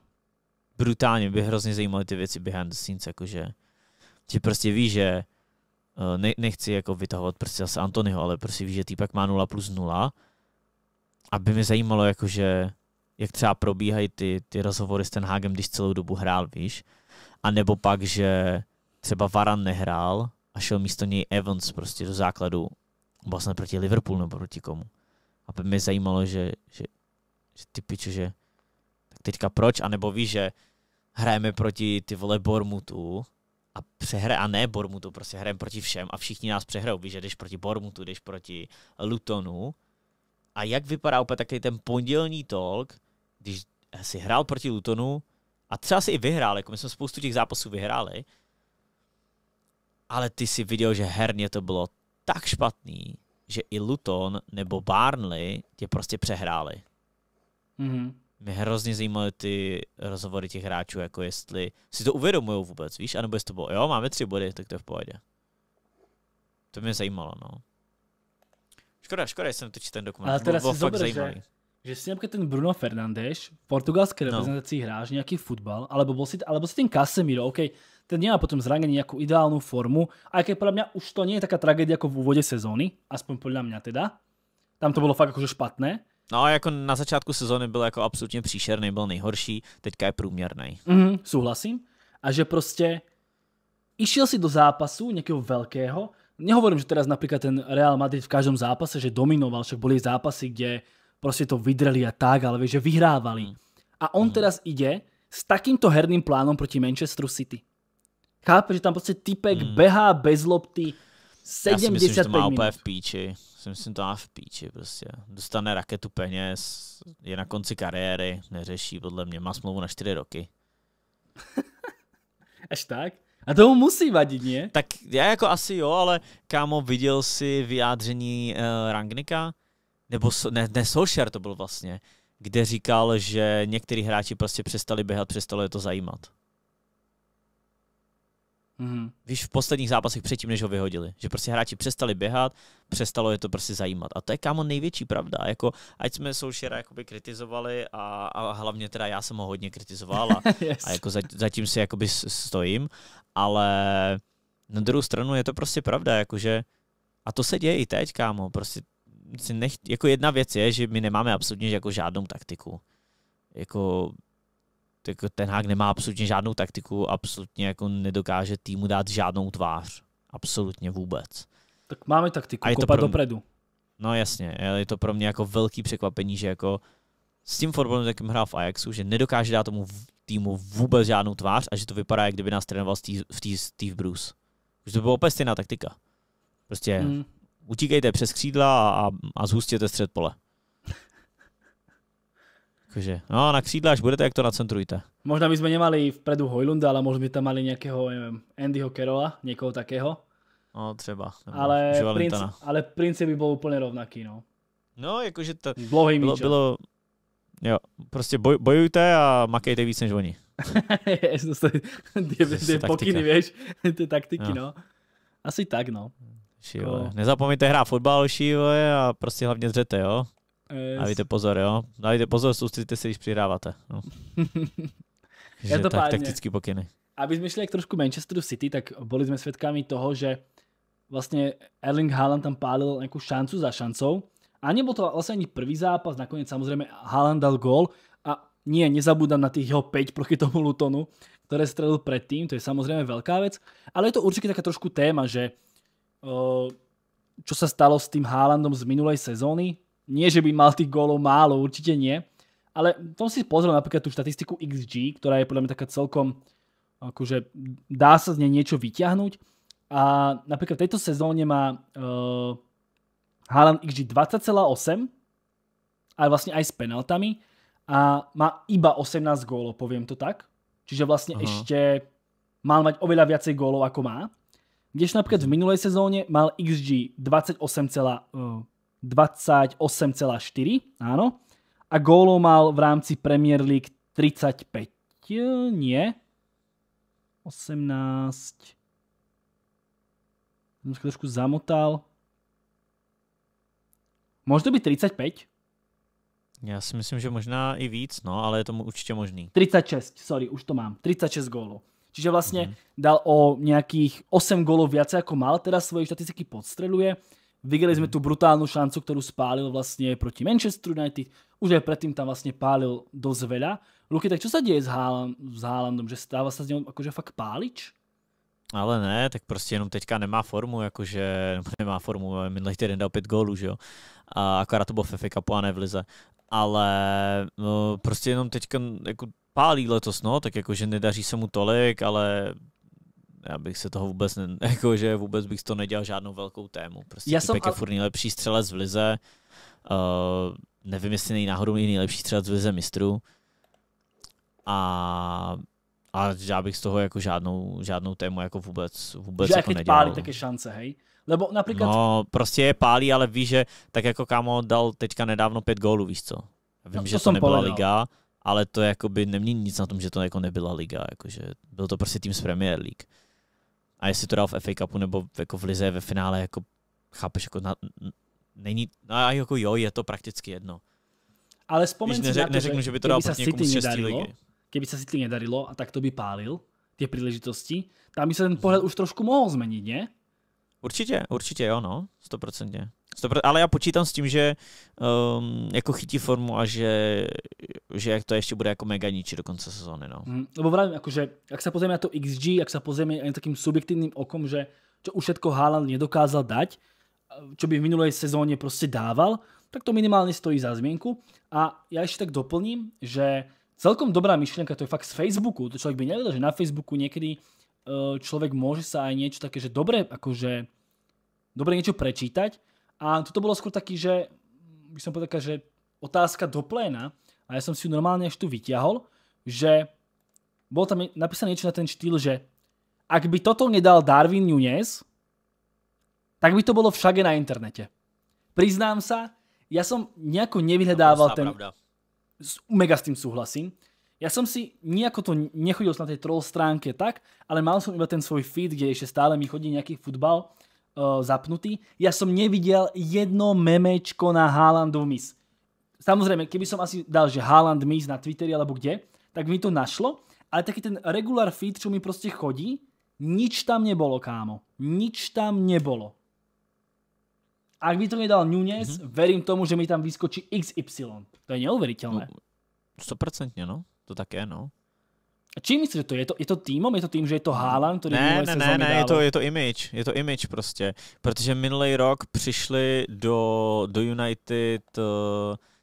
Brutálně by hrozně zajímaly ty věci behind the scenes, jakože. Že prostě ví, že eh, ne, nechci jako vytahovat prostě zase Antonyho, ale prostě ví, že týpek má 0 plus 0. by mě zajímalo, jakože jak třeba probíhají ty, ty rozhovory s ten Hagem, když celou dobu hrál, víš. A nebo pak, že třeba Varan nehrál a šel místo něj Evans prostě do základu vlastně proti Liverpoolu nebo proti komu. A by mě zajímalo, že, že, že ty piču, že teďka proč, anebo víš, že hrajeme proti ty vole Bormutu a přehra, a ne Bormutu, prostě hrajeme proti všem a všichni nás přehrajou, víš, že jdeš proti Bormutu, jdeš proti Lutonu a jak vypadá úplně takový ten pondělní talk, když si hrál proti Lutonu a třeba si i vyhrál, jako my jsme spoustu těch zápasů vyhráli, ale ty si viděl, že herně to bylo tak špatný, že i Luton nebo Barnley tě prostě přehráli. Mm-hmm mě hrozně zajímaly ty rozhovory těch hráčů, jako jestli si to uvědomují vůbec, víš, anebo jestli to bylo, jo, máme tři body, tak to je v pohodě. To mě zajímalo, no. Škoda, škoda, že jsem točil ten dokument, Ale teda bylo fakt dobře, zajímavý. Že, že si například ten Bruno Fernandes, portugalské no. reprezentací no. hráč nějaký fotbal, alebo bol si, alebo si ten Casemiro, OK, ten nemá potom zranění nějakou ideálnu formu, a keď podle mě už to není taká tragédie jako v úvodě sezóny, aspoň podle mě teda, tam to bylo fakt jakože špatné, No, jako na začátku sezóny byl jako absolutně příšerný, byl nejhorší, teďka je průměrný. Mm, souhlasím. A že prostě išel si do zápasu nějakého velkého, nehovorím, že teraz například ten Real Madrid v každém zápase, že dominoval, však byly zápasy, kde prostě to vydrali a tak, ale že vyhrávali. Mm. A on mm. teraz ide s takýmto herným plánom proti Manchesteru City. Chápe, že tam prostě typek mm. behá bez lopty, 75 Já si myslím, že to má úplně v píči. Si myslím, to má v píči prostě. Dostane raketu peněz, je na konci kariéry, neřeší podle mě, má smlouvu na 4 roky. Až tak? A tomu musí vadit, ne? Tak já jako asi jo, ale kámo, viděl si vyjádření uh, Rangnika? Nebo ne, ne Solskjaer to byl vlastně, kde říkal, že některý hráči prostě přestali běhat, přestalo je to zajímat. Mm-hmm. Víš, v posledních zápasech předtím, než ho vyhodili, že prostě hráči přestali běhat, přestalo je to prostě zajímat. A to je kámo největší pravda. Jako, ať jsme Soušera jakoby kritizovali a, a, hlavně teda já jsem ho hodně kritizoval a, yes. a jako za, zatím si jakoby stojím, ale na druhou stranu je to prostě pravda, jakože a to se děje i teď, kámo, prostě si nech, jako jedna věc je, že my nemáme absolutně jako žádnou taktiku. Jako jako ten Hák nemá absolutně žádnou taktiku, absolutně jako nedokáže týmu dát žádnou tvář. Absolutně vůbec. Tak máme taktiku, a je to pro... dopredu. No jasně, je to pro mě jako velký překvapení, že jako s tím fotbalem, jakým hrál v Ajaxu, že nedokáže dát tomu týmu vůbec žádnou tvář a že to vypadá, jak kdyby nás trénoval Steve, Steve Bruce. Už to byla opět stejná taktika. Prostě mm. utíkejte přes křídla a, a zhustěte střed pole. Jakože, no na křídla, až budete, jak to nacentrujte. Možná bychom nemali vpredu Hojlunda, ale možná by tam mali nějakého, nevím, Andyho Kerola, někoho takého. No třeba. Ale, princ, ale princip by byl úplně rovnaký, no. No, jakože to bylo, bylo, bylo, jo, prostě boj, bojujte a makejte víc než oni. je pokyny, víš, ty taktiky, no. Asi tak, no. Šivo. Jako- nezapomeňte hrát fotbal, šivo, a prostě hlavně dřete, jo. Yes. Eh, Dávajte pozor, jo. Dávajte pozor, soustředíte se, když přihráváte. No. to tak, taktický pokyny. Aby jsme šli jak trošku Manchesteru City, tak byli jsme svědkami toho, že vlastně Erling Haaland tam pálil nějakou šancu za šancou. A nebyl to vlastně ani první zápas, nakonec samozřejmě Haaland dal gól a nie, nezabudám na těch jeho 5 proti tomu Lutonu, které strelil předtím. to je samozřejmě velká věc. ale je to určitě taká trošku téma, že čo eh, sa stalo s tým Haalandom z minulej sezóny, Nie, že by mal tých gólov málo, určite nie. Ale som si pozrel napríklad tú štatistiku XG, ktorá je podľa mňa taká celkom, akože dá sa z nej niečo vyťahnuť. A napríklad v tejto sezóne má eh, Haaland XG 20,8 a vlastne aj s penaltami a má iba 18 gólov, poviem to tak. Čiže vlastne ešte mal mať oveľa viacej gólov, ako má. Kdež napríklad v minulej sezóne mal XG 28,5 28,4, áno. A gólov mal v rámci Premier League 35, nie. 18. Som sa trošku zamotal. Môže to byť 35? Já si myslím, že možná i víc, no, ale je tomu určitě možný. 36, sorry, už to mám. 36 gólov. Čiže vlastně mm -hmm. dal o nějakých 8 gólov viac ako mal, teda svoje štatistiky podstreluje. Viděli jsme tu brutálnu šancu, kterou spálil vlastně proti Manchesteru United. Už aj predtým tam vlastně pálil dosť veľa. Luky, tak čo sa deje s, Haaland, Haalandom? Že stává se s ním akože fakt pálič? Ale ne, tak prostě jenom teďka nemá formu, jakože nemá formu, minulý týden dal pět gólů, že jo. A akorát to bylo v FA a ne v Lize. Ale no, prostě jenom teďka jako pálí letos, no, tak jakože nedaří se mu tolik, ale já bych se toho vůbec, ne, jako, že vůbec bych to nedělal žádnou velkou tému. Prostě já jsem, je furt nejlepší střelec v lize. Uh, nevím, jestli nej náhodou i nejlepší střelec v lize mistrů. A a já bych z toho jako žádnou, žádnou tému jako vůbec, vůbec že jako nedělal. pálí, taky šance, hej? Lebo například... No, prostě je pálí, ale víš, že tak jako kámo dal teďka nedávno pět gólů, víš co? Vím, no, to že to nebyla povedal. liga, ale to jako by nemění nic na tom, že to jako nebyla liga, jakože byl to prostě tým z Premier League. A jestli to dal v FA Cupu nebo jako v Lize ve finále, jako chápeš, jako na, není, no a jako jo, je to prakticky jedno. Ale vzpomeň si, na to, neřeknu, že, že by to dal proti někomu nedarilo, ligy. Keby se City nedarilo a tak to by pálil ty příležitosti tam by se ten pohled mhm. už trošku mohl změnit, ne? Určitě, určitě jo, no, stoprocentně. Ale já počítám s tím, že um, jako chytí formu a že, že jak to ještě bude jako mega ničí do konce sezóny, no. Mm, lebo vrátím, jakože, jak se pozrieme na to XG, jak se pozrieme na takým subjektivním okom, že čo už všetko Haaland nedokázal dať, čo by v minulej sezóně prostě dával, tak to minimálně stojí za zmínku. A já ještě tak doplním, že celkom dobrá myšlenka to je fakt z Facebooku, to člověk by nevěděl, že na Facebooku někdy E, človek môže sa aj niečo také, že dobre, akože dobre niečo prečítať. A toto bolo skôr taký, že by som povedal, že otázka do pléna a ja som si ju normálne až tu vyťahol, že bolo tam napísané niečo na ten štýl, že ak by toto nedal Darwin Nunes, tak by to bolo všade na internete. Priznám sa, ja som nejako nevyhľadával ten... Mega s tým súhlasím. Ja som si nejako to nechodil na tej troll stránke tak, ale mal som iba ten svoj feed, kde ešte stále mi chodí nejaký futbal eh, zapnutý. Ja som nevidel jedno memečko na Haalandov mis. Samozrejme, keby som asi dal, že Haaland mis na Twitteri alebo kde, tak mi to našlo, ale taký ten regular feed, čo mi proste chodí, nič tam nebolo, kámo. Nič tam nebolo. Ak by to mi dal Nunes, verím tomu, že mi tam vyskočí XY. To je neuveriteľné. 100% no. To také, no. A čím myslíš, že to je? je? to, je to týmom? Je to tým, že je to Hálan, který Ne, ne, ne, ne, je to, je to image, je to image prostě. Protože minulý rok přišli do, do United, eh,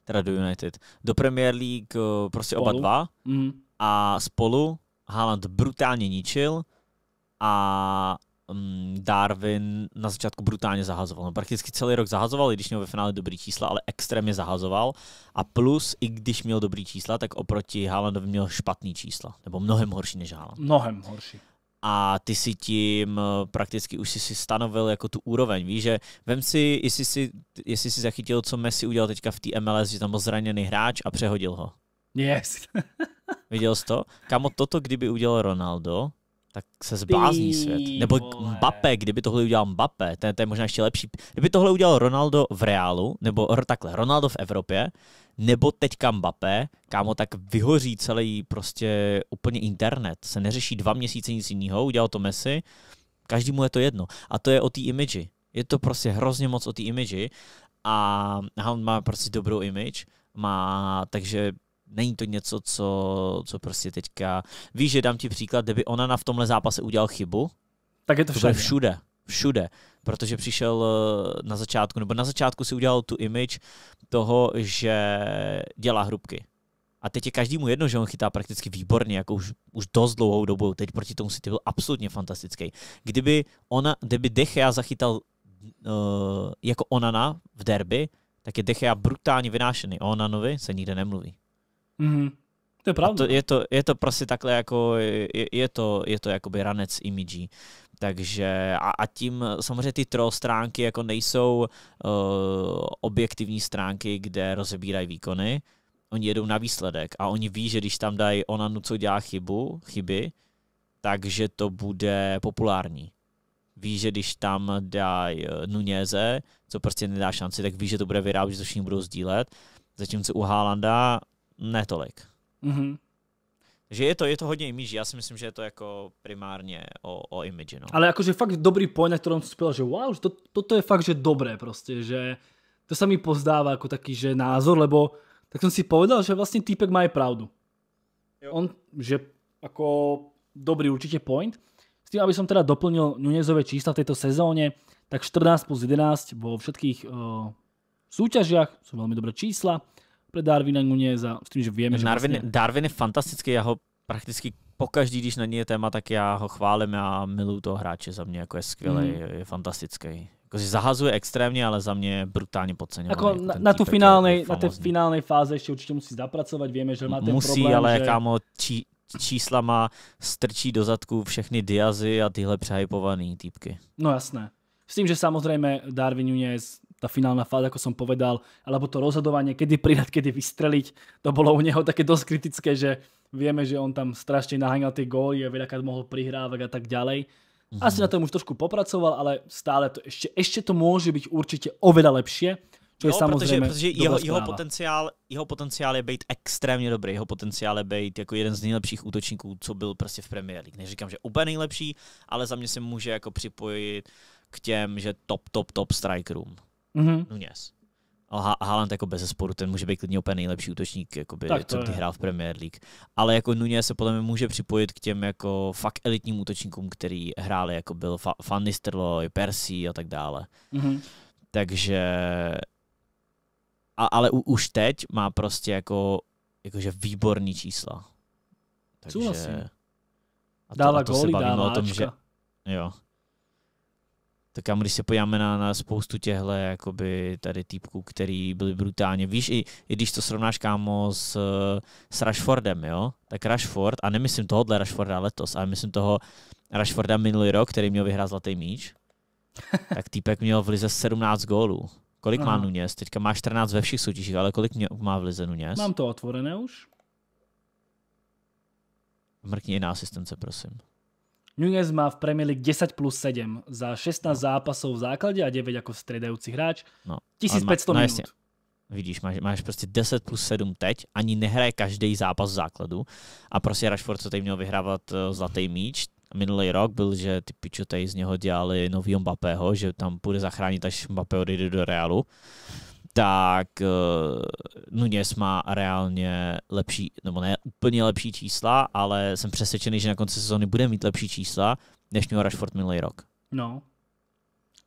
teda do United, do Premier League eh, prostě spolu. oba dva mm. a spolu Haaland brutálně ničil a um, Darwin na začátku brutálně zahazoval. No, prakticky celý rok zahazoval, i když měl ve finále dobrý čísla, ale extrémně zahazoval. A plus, i když měl dobrý čísla, tak oproti Haalandovi měl špatný čísla. Nebo mnohem horší než Haaland. Mnohem horší a ty si tím eh, prakticky už si, si stanovil jako tu úroveň. Víš, že vem si, jestli si, jestli si zachytil, co Messi udělal teďka v té MLS, že tam byl zraněný hráč a přehodil ho. Yes. Viděl jsi to? Kamo, toto kdyby udělal Ronaldo, tak se zblázní svět. Nebo Mbappé, kdyby tohle udělal Mbappé, to, je možná ještě lepší. Kdyby tohle udělal Ronaldo v Reálu, nebo takhle, Ronaldo v Evropě, nebo teďka Mbappé, kámo, tak vyhoří celý prostě úplně internet. Se neřeší dva měsíce nic jiného, udělal to Messi, každému je to jedno. A to je o té imidži. Je to prostě hrozně moc o té imidži a on má prostě dobrou image, má, takže Není to něco, co, co prostě teďka... Víš, že dám ti příklad, kdyby ona na v tomhle zápase udělal chybu, tak je to všude. To všude. Všude. Protože přišel eh, na začátku, nebo na začátku si udělal tu image toho, že dělá hrubky. A teď je každému jedno, že on chytá prakticky výborně, jako už, už dost dlouhou dobu. Teď proti tomu ty byl absolutně fantastický. Kdyby, ona, kdyby Dechea zachytal uh, jako Onana v derby, tak je Dechea brutálně vynášený. O Onanovi se nikde nemluví. Mm-hmm. To je pravda. to, je, to, je to prostě takhle jako, je, je to, je to jakoby ranec imidží. Takže a, a tím samozřejmě ty troll stránky jako nejsou uh, objektivní stránky, kde rozebírají výkony. Oni jedou na výsledek a oni ví, že když tam dají ona co dělá chybu, chyby, takže to bude populární. Ví, že když tam dají eh, Nuněze, co prostě nedá šanci, tak ví, že to bude vyrábět, že to všichni budou sdílet. Zatímco u Haalanda netolik. Mm-hmm. Že je to, je to hodně imidží, já si myslím, že je to jako primárně o, o imidži. No. Ale jakože fakt dobrý point, na kterém jsem že wow, že to, toto je fakt, že dobré prostě, že to se mi pozdává jako taký, že názor, lebo tak jsem si povedal, že vlastně týpek má i pravdu. Jo. On, že jako dobrý určitě point. S tím aby som teda doplnil Nunezové čísla v této sezóně, tak 14 plus 11 vo všetkých uh, súťažiach sú veľmi dobré čísla. Darwina Nuneza, s tím, že víme, že Darwin, vlastně... Darwin je fantastický, já ho prakticky pokaždý, když na něj je téma, tak já ho chválím, a miluju toho hráče, za mě jako je skvělý, mm. je fantastický. Jako si zahazuje extrémně, ale za mě je brutálně podceňovaný. Jako, jako na, na, tu finální, na té finální fáze ještě určitě musí zapracovat, víme, že má ten musí, problém, ale že... kámo, či čísla má strčí do zadku všechny diazy a tyhle přehypované týpky. No jasné. S tím, že samozřejmě Darwin Nunez tá finálna fáza, ako som povedal, alebo to rozhodovanie, kedy pridať, kedy vystreliť, to bolo u neho také dosť kritické, že vieme, že on tam strašne naháňal tie góly a veľakrát mohol prihrávať a tak ďalej. Mhm. Asi na tom už trošku popracoval, ale stále to ešte, ešte to môže byť určite oveľa lepšie. Čo jo, je protože, protože jeho, jeho, potenciál, jeho potenciál je být extrémně dobrý, jeho potenciál je být jako jeden z nejlepších útočníků, co byl prostě v Premier League. Neříkám, že úplně nejlepší, ale za mě se může jako připojit k těm, že top, top, top strikerům mm-hmm. Nunes. Ale ha- Haaland jako bez sporu, ten může být klidně úplně nejlepší útočník, jakoby, tak co kdy hrál v Premier League. Ale jako Nuně se podle mě může připojit k těm jako fakt elitním útočníkům, který hráli, jako byl Van Nistelrooy, Percy a tak dále. Mm-hmm. Takže... A, ale u, už teď má prostě jako, jakože výborný čísla. Takže... A dává to góly, dává o tom, že, jo, tak kam když se podíváme na, na spoustu těchto jakoby tady týpků, který byli brutálně, víš, i, i když to srovnáš kámo s, s Rashfordem, jo, tak Rashford, a nemyslím tohohle Rashforda letos, ale myslím toho Rashforda minulý rok, který měl vyhrát zlatý míč, tak týpek měl v lize 17 gólů. Kolik Aha. má Nunes? Teďka má 14 ve všech soutěžích, ale kolik má v lize Nunes? Mám to otvorené už. Mrkni i na asistence, prosím. Nunez má v Premier League 10 plus 7 za 16 no. zápasov v základe a 9 ako stredajúci hráč. No. 1500 má, no, minút. Vidíš, máš, máš prostě 10 plus 7 teď, ani nehraje každý zápas v základu a prostě Rashford, co tady měl vyhrávat eh, zlatý míč, minulý rok byl, že ty pičo tady z něho dělali nový Mbappého, že tam půjde zachránit, až Mbappé odejde do Realu tak uh, eh, Nunes má reálně lepší, nebo ne úplně lepší čísla, ale jsem přesvědčený, že na konci sezóny bude mít lepší čísla, než měl Rashford minulý rok. No.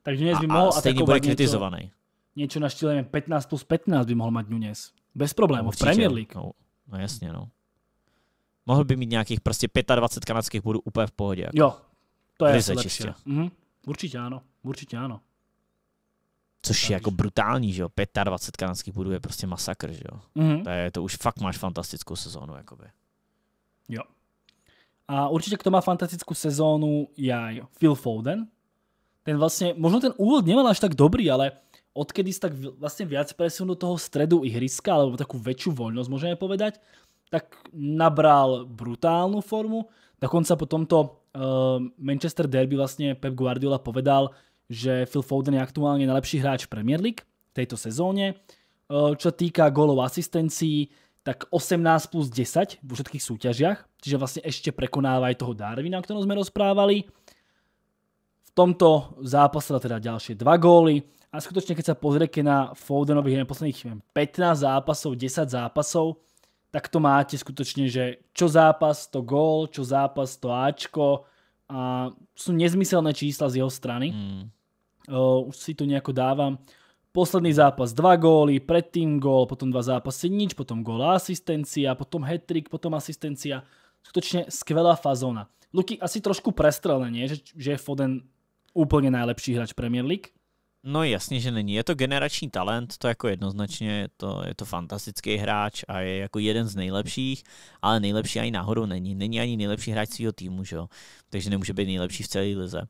Takže Nunes by mohl a stejně bude kritizovaný. Něco, na štýle 15 plus 15 by mohl mít Nunes. Bez problémů, no, v Premier League. No, no jasně, no. Mohl by mít nějakých prostě 25 kanadských bodů úplně v pohodě. Jako. Jo, to je lepší. Mm-hmm. Určitě ano, určitě ano. Což je no, jako brutální, že jo? 25 kanadských bodů je prostě masakr, že jo? Mm-hmm. To, je, to už fakt máš fantastickou sezónu, jakoby. Jo. A určitě, kdo má fantastickou sezónu je aj Phil Foden. Ten vlastně, možno ten úvod nemal až tak dobrý, ale odkedy sa tak vlastně viac presunul do toho středu ihriska, alebo takovou väčšiu voľnosť, můžeme povedať, tak nabral brutálnu formu. Dokonca po tomto uh, eh, Manchester derby vlastně Pep Guardiola povedal, že Phil Foden je aktuálne najlepší hráč Premier League eh, v tejto sezóne. Čo týka golov asistencií, tak 18 plus 10 vo všetkých súťažiach, čiže vlastne ešte prekonáva aj toho Darwina, o ktorom sme rozprávali. V tomto zápase teda ďalšie dva góly a skutočne keď sa pozrieke na Fodenových posledných 15 zápasov, 10 zápasov, tak to máte skutočne, že čo zápas to gól, čo zápas to Ačko a sú nezmyselné čísla z jeho strany. Mm. Eh, už si to nejako dávam. Posledný zápas dva góly, predtým gól, potom dva zápasy nič, potom gól a asistencia, potom hat potom asistencia. Skutočne skvelá fazóna. Luky, asi trošku prestrelené, že, že je Foden úplně nejlepší hráč Premier League? No jasně, že není. Je to generační talent, to jako jednoznačně, je to, je to fantastický hráč a je jako jeden z nejlepších, ale nejlepší ani náhodou není. Není ani nejlepší hráč svého týmu, že jo? Takže nemůže být nejlepší v celé lize.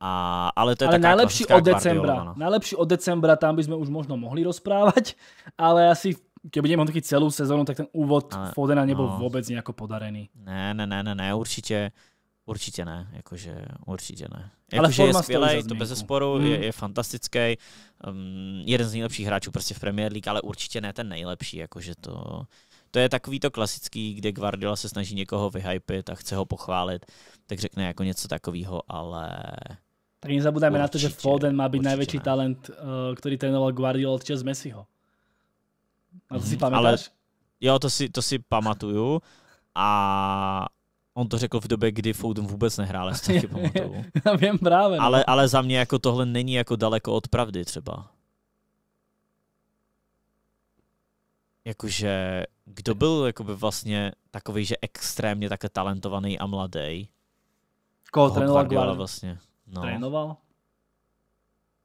A, ale to je ale najlepší od decembra. No. Najlepší od decembra, tam by sme už možno mohli rozprávať, ale asi keď budeme taký celú sezónu, tak ten úvod ale, Fodena nebol no, vôbec nejako podarený. Ne, ne, ne, ne, ne, určite, určitě ne, jakože určitě ne. Jako, Ale že je skvělý, to bez zesporu, hmm. je, je fantastický, um, jeden z nejlepších hráčů prostě v Premier League, ale určitě ne ten nejlepší, jakože to, to je takový to klasický, kde Guardiola se snaží někoho vyhypit a chce ho pochválit, tak řekne jako něco takového, ale tak nezabúdajme na to, že Foden má byť najväčší ne. talent, uh, ktorý trénoval Guardiola od čas Messiho. A to si mhm. pamätáš? Ale, jo, to si, to si pamatuju. A on to řekl v době, kdy Foden vůbec nehrál, já si pamatuju. vím právě. Ale, no. ale za mě jako tohle není jako daleko od pravdy třeba. Jakože, kdo byl jakoby vlastně takový, že extrémně také talentovaný a mladý? Koho trénoval Guardiola vlastně no. trénoval?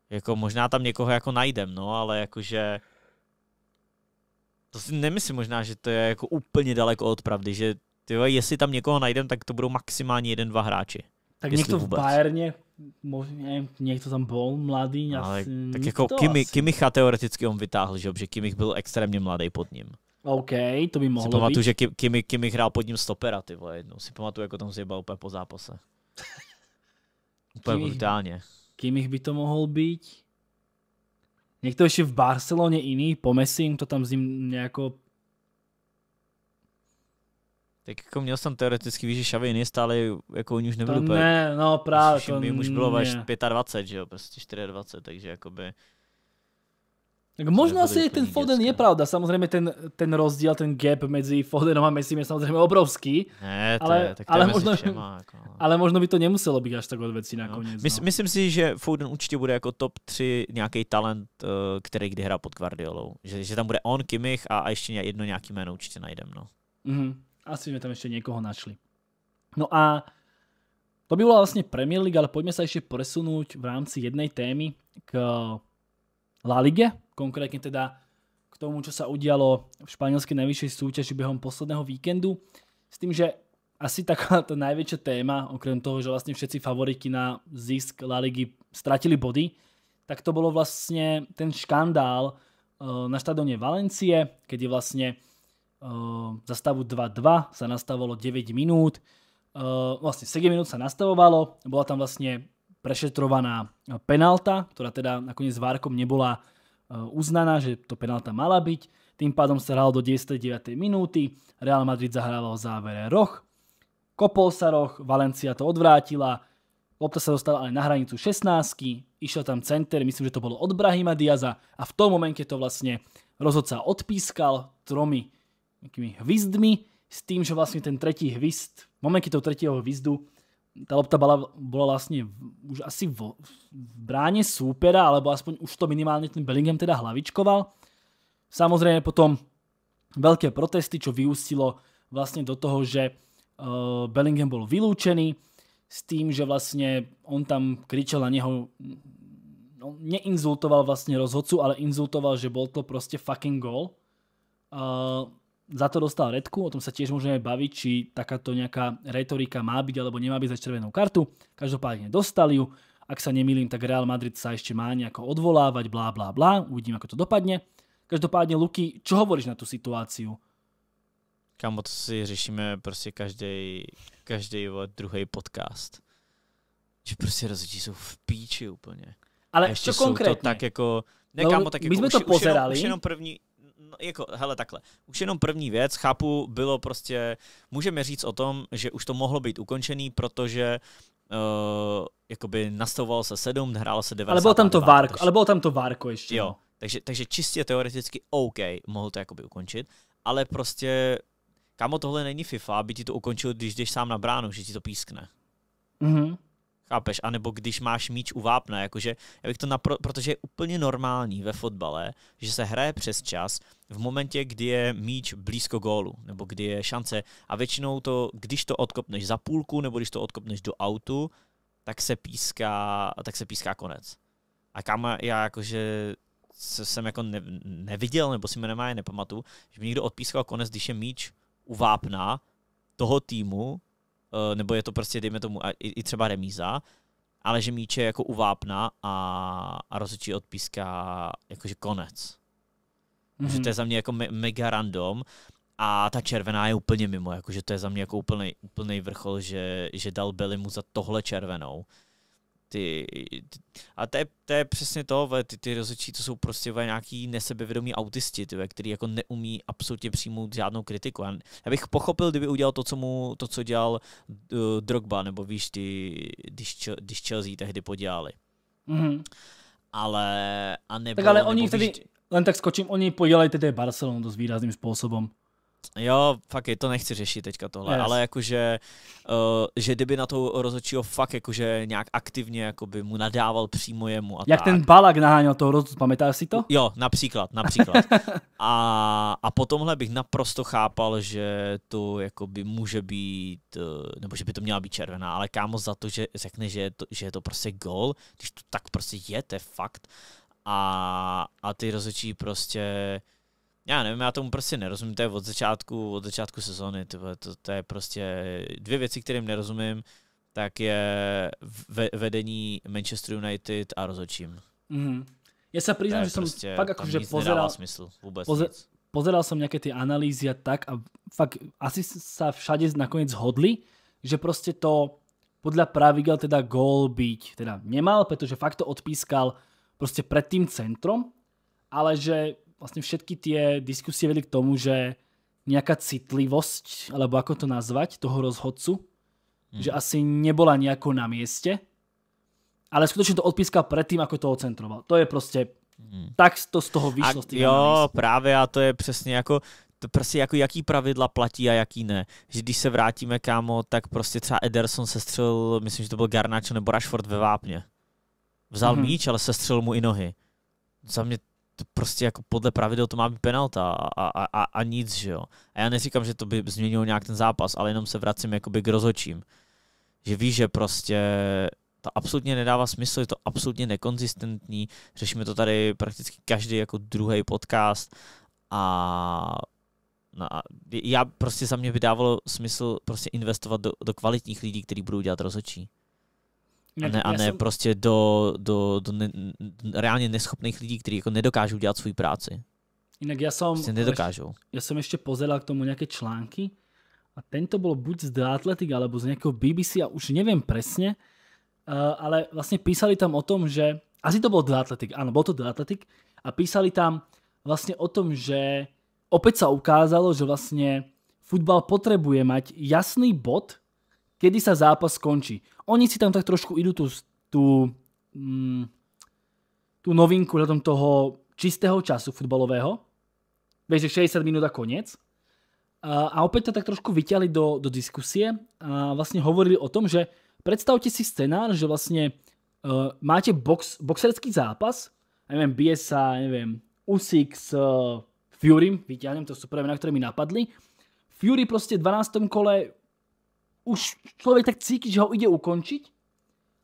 Jako možná tam někoho jako najdem, no, ale jakože... To si nemyslím možná, že to je jako úplně daleko od pravdy, že tyjo, jestli tam někoho najdem, tak to budou maximálně jeden, dva hráči. Tak někdo vůbec. v Bayerně, možná, někdo tam byl mladý. Ale, asi, tak jako Kimi, asi. Kimicha teoreticky on vytáhl, že, že Kimich byl extrémně mladý pod ním. OK, to by mohlo si pamatuju, být. že Kimi, Kimi hrál pod ním stopera, ty vole, jednou. Si pamatuju, jako tam zjebal úplně po zápase. Úplně kým brutálně. kým jich by to mohl být? Někdo ještě v Barceloně jiný, po Messi, to tam s ním nějako... Tak jako měl jsem teoreticky, víš, že Xavi stále, jako oni už nebyli. To ne, no právě. Což to jim už bylo až 25, že jo, prostě 24, takže jakoby tak možno asi ten Foden je pravda, samozrejme ten, ten rozdiel, ten gap medzi Fodenom a Messi je samozrejme obrovský. Ne, to ale, je, tak to ale, je možno, všema, jako. ale možno by to nemuselo být až tak od věcí no. nakonec. No. Mys, Myslím si, že Foden určitě bude jako top 3 nějaký talent, eh, který kdy hrá pod Guardiolou. Že, že tam bude on, Kimich a, a ještě jedno nějaký jméno určitě najdem. No. Mm, asi jsme tam ještě někoho našli. No a to by byla vlastně Premier League, ale pojďme se ještě presunout v rámci jednej témy k La Ligue, konkrétne teda k tomu, čo sa udialo v španielskej najvyššej súťaži behom posledného víkendu, s tým, že asi taká tá najväčšia téma, okrem toho, že vlastne všetci favoriti na zisk La Ligue stratili body, tak to bolo vlastne ten škandál eh, na štadióne Valencie, je vlastne eh, za stavu 2-2 sa nastavovalo 9 minút, eh, vlastne 7 minút sa nastavovalo, bola tam vlastne prešetrovaná penalta, ktorá teda nakoniec Várkom nebola eh, uznaná, že to penalta mala byť. Tým pádom sa hral do 99. minúty, Real Madrid zahrával v závere roh, kopol sa roh, Valencia to odvrátila, lopta sa dostala ale na hranicu 16, išiel tam center, myslím, že to bolo od Brahima Diaza a v tom momente to vlastne rozhodca odpískal tromi nejakými hvizdmi s tým, že vlastne ten tretí hvizd, v momente toho tretieho hvizdu tá lopta bola, bola vlastne už asi v, v bráne súpera, alebo aspoň už to minimálne ten Bellingham teda hlavičkoval. Samozrejme potom veľké protesty, čo vyústilo vlastne do toho, že uh, Bellingham bol vylúčený s tým, že vlastne on tam křičel na neho no, neinzultoval vlastne rozhodcu, ale inzultoval, že bol to proste fucking goal. Uh, za to dostal redku, o tom sa tiež môžeme baviť, či takáto nejaká retorika má byť alebo nemá byť za červenú kartu. Každopádne dostali ju, ak sa nemýlim, tak Real Madrid sa ešte má nejako odvolávať, blá blá blá, uvidím ako to dopadne. Každopádne, Luky, čo hovoríš na tú situáciu? Kamo, to si řešíme prostě každý, každý druhý podcast. Že prostě rozhodčí jsou v píči úplně. Ale ešte čo co konkrétně? tak jako, ne, no, kamo, tak my jako sme jsme už, to pozerali. Už jenom, už jenom první, no, jako, hele, takhle. Už jenom první věc, chápu, bylo prostě, můžeme říct o tom, že už to mohlo být ukončený, protože uh, jakoby nastavoval se 7, hrálo se 90. Ale bylo tam to Várko, takže... ale bylo tam to Várko ještě. Jo, no. takže, takže čistě teoreticky OK, mohl to jakoby ukončit, ale prostě, kamo, tohle není FIFA, aby ti to ukončil, když jdeš sám na bránu, že ti to pískne. Mhm. Chápeš? A nebo když máš míč u vápna, jakože, já bych to napro, protože je úplně normální ve fotbale, že se hraje přes čas v momentě, kdy je míč blízko gólu, nebo kdy je šance. A většinou to, když to odkopneš za půlku, nebo když to odkopneš do autu, tak se píská, tak se píská konec. A kam já jakože jsem jako ne, neviděl, nebo si mě nemá je nepamatu, že by někdo odpískal konec, když je míč u vápna toho týmu, Eh, nebo je to prostě, dejme tomu, i, i třeba remíza, ale že míče jako uvápna a, a rozhodčí odpíská jakože konec. Mm-hmm. Že mhm. to je za mě jako me- mega random a ta červená je úplně mimo, jakože to je za mě jako úplný, úplný vrchol, že, že dal Belimu mu za tohle červenou ty, ty a to je, to je přesně to, ve, ty, ty rozličí, to jsou prostě ve, nějaký nesebevědomí autisti, ty, ve, který jako neumí absolutně přijmout žádnou kritiku. Já, já bych pochopil, kdyby udělal to, co mu, to, co dělal uh, Drogba, nebo víš, ty, když, když Chelsea tehdy podělali. Mm-hmm. Ale, a nebo, tak ale oni nebo, tedy, víš, len tak skočím, oni podělali tedy Barcelonu dost výrazným způsobem. Jo, fakt je, to nechci řešit teďka tohle, yes. ale jakože, uh, že kdyby na to rozhodčího fakt jakože nějak aktivně jakoby mu nadával přímo jemu a Jak tak. ten Balak naháněl toho rozhodčí, pamatáš si to? Jo, například, například. a, a po tomhle bych naprosto chápal, že to jakoby může být, eh, nebo že by to měla být červená, ale kámo za to, že řekne, že je to, že je to prostě gol, když to tak prostě je, to je fakt. A, a ty rozhodčí prostě já nevím, já tomu prostě nerozumím, to je od začátku, od začátku sezóny, to, to, to je prostě dvě věci, kterým nerozumím, tak je ve, vedení Manchester United a rozhodčím. Mm-hmm. Já se přiznám, že jsem prostě fakt jakože pozeral, smysl, vůbec poze, pozeral jsem nějaké ty analýzy a tak a fakt asi se všade nakonec hodli, že prostě to podle pravidel teda gól byť teda nemal, protože fakt to odpískal prostě před tím centrom, ale že vlastne všetky tie diskusie vedli k tomu, že nejaká citlivosť, alebo ako to nazvať, toho rozhodcu, mm. že asi nebola nejako na mieste, ale skutočne to odpískal predtým, ako to ocentroval. To je prostě mm. Tak to z toho vyšlo. A, z jo, místů. právě a to je přesně jako to prostě jako jaký pravidla platí a jaký ne. Že když se vrátíme, kámo, tak prostě třeba Ederson sestřelil, myslím, že to byl Garnacho nebo Rashford ve vápně. Vzal mm-hmm. míč, ale sestřelil mu i nohy. Za mě to prostě jako podle pravidel to má být penalta a, a, a, a nic, že jo. A já neříkám, že to by změnilo nějak ten zápas, ale jenom se vracím jakoby k rozhočím. Že víš, že prostě to absolutně nedává smysl, je to absolutně nekonzistentní, řešíme to tady prakticky každý jako druhý podcast a No a já prostě za mě by dávalo smysl prostě investovat do, do kvalitních lidí, kteří budou dělat rozhodčí a ne, a ne jsem... prostě do, do, do ne, reálně neschopných lidí, kteří jako nedokážou dělat svou práci. Jinak já jsem... Prostě nedokážou. Já jsem ještě pozeral k tomu nějaké články a tento bylo buď z The Athletic, alebo z nějakého BBC, a už nevím přesně, eh, ale vlastně písali tam o tom, že... Asi to byl The Athletic, ano, byl to The Athletic a písali tam vlastně o tom, že opět se ukázalo, že vlastně futbal potřebuje mať jasný bod, kedy sa zápas skončí oni si tam tak trošku idú tú, tú, mm, tú novinku hľadom toho čistého času futbalového. Vieš, že 60 minút a koniec. A, a opäť to tak trošku vyťali do, do diskusie a vlastne hovorili o tom, že predstavte si scenár, že vlastne uh, máte box, boxerský zápas, ja neviem, bije sa, ja neviem, Usyk s uh, e, Furym, vyťahnem, to sú prvé, na ktoré mi napadli. Fury proste v 12. kole už člověk tak cítí, že ho ide ukončit,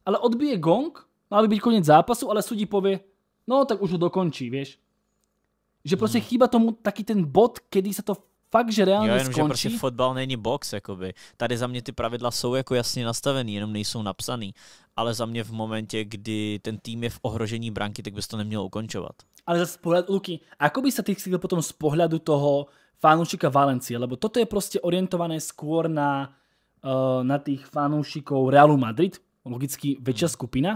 ale odbije gong, má by být konec zápasu, ale sudí pově, no tak už ho dokončí, víš. Že prostě hmm. chýba tomu taky ten bod, kdy se to fakt, že reálně jo, jenom, skončí. že prostě fotbal není box, jakoby. Tady za mě ty pravidla jsou jako jasně nastavený, jenom nejsou napsaný. Ale za mě v momentě, kdy ten tým je v ohrožení branky, tak bys to neměl ukončovat. Ale za pohled, Luky, ako by sa ty chcel potom z pohľadu toho fanúšika Valencie? Lebo toto je prostě orientované skôr na Eh, na tých fanúšikov Realu Madrid, logicky väčšia hmm. skupina,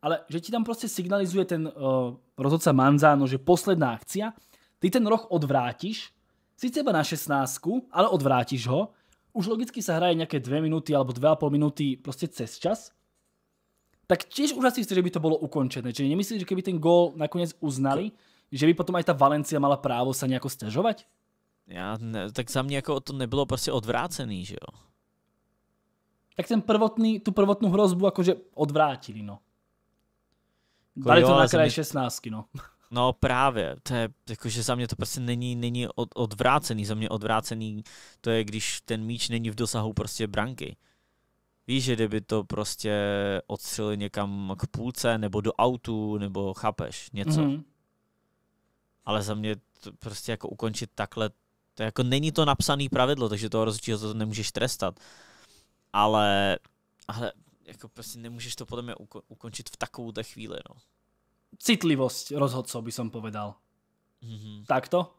ale že ti tam proste signalizuje ten eh, rozhodca Manzano, že posledná akcia, ty ten roh odvrátiš, síce iba na 16, ale odvrátiš ho, už logicky sa hraje nejaké 2 minúty alebo 2,5 minúty proste cez čas, tak tiež už asi chce, že by to bolo ukončené. Čiže nemyslíš, že keby ten gól nakoniec uznali, že by potom aj ta Valencia mala právo sa nejako stěžovat? Já tak za mě jako to nebylo prostě odvrácený, že jo? tak ten prvotný, tu prvotnú hrozbu akože odvrátili, no. Jako Dali to na kraj mě... 16, no. No právě, to je, jakože za mě to prostě není, není od, odvrácený, za mě odvrácený to je, když ten míč není v dosahu prostě branky. Víš, že kdyby to prostě odstřelili někam k půlce, nebo do autu, nebo chápeš, něco. Mm-hmm. Ale za mě to prostě jako ukončit takhle, to jako není to napsaný pravidlo, takže toho rozhodčího to nemůžeš trestat ale, ale jako prostě nemůžeš to podle mě uko- ukončit v té chvíli, no. citlivost, rozhodcov by som povedal. Mm-hmm. Takto?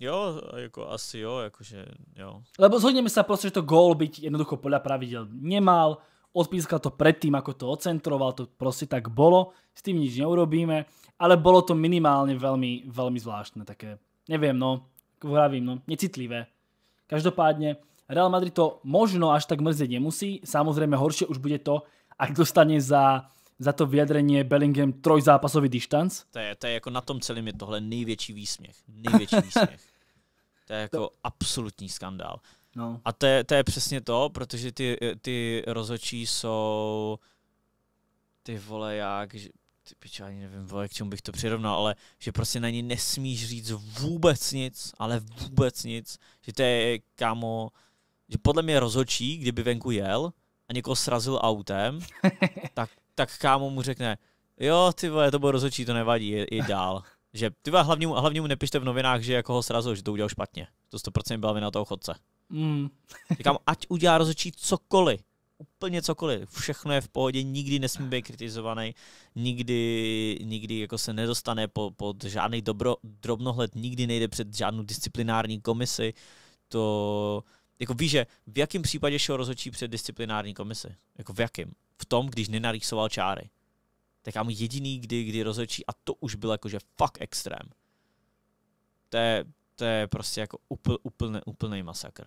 Jo, jako asi jo, jakože jo. Lebo zhodneme sa prostě že to gól byť jednoducho podľa pravidel nemal, odpískal to predtým, ako to ocentroval, to prostě tak bolo, s tým nič neurobíme, ale bolo to minimálne veľmi, veľmi zvláštne, také, neviem, no, vravím, no, necitlivé. Každopádne, Real Madrid to možno až tak mrzieť nemusí. Samozrejme horšie už bude to, ak dostane za za to vyjadrenie Bellingham trojzápasový distanc. To je, to je jako na tom celém je tohle největší výsměch. Největší výsměch. To je jako to... absolutní skandál. No. A to je, to je přesně to, protože ty, ty rozhodčí jsou ty vole jak, že, ty piče, ani nevím vole, k čemu bych to přirovnal, ale že prostě na ní nesmíš říct vůbec nic, ale vůbec nic, že to je kámo, že podle mě rozhodčí, kdyby venku jel a někoho srazil autem, tak, tak kámo mu řekne, jo, ty vole, to bylo rozhodčí, to nevadí, i dál. Že ty vole, hlavně hlavně mu nepište v novinách, že jako ho srazil, že to udělal špatně. To 100% byla vina toho chodce. Mm. Říkám, ať udělá rozhodčí cokoliv, úplně cokoliv, všechno je v pohodě, nikdy nesmí být kritizovaný, nikdy, nikdy jako se nedostane po pod žádný dobro, drobnohled, nikdy nejde před žádnou disciplinární komisi, to jako víš, že v jakém případě šel rozhodčí před disciplinární komisi? Jako v jakém? V tom, když nenarýsoval čáry. Tak já mu jediný, kdy, kdy rozhodčí, a to už byl jakože fuck extrém. To je, to je prostě jako úpl, úplný, úplný masakr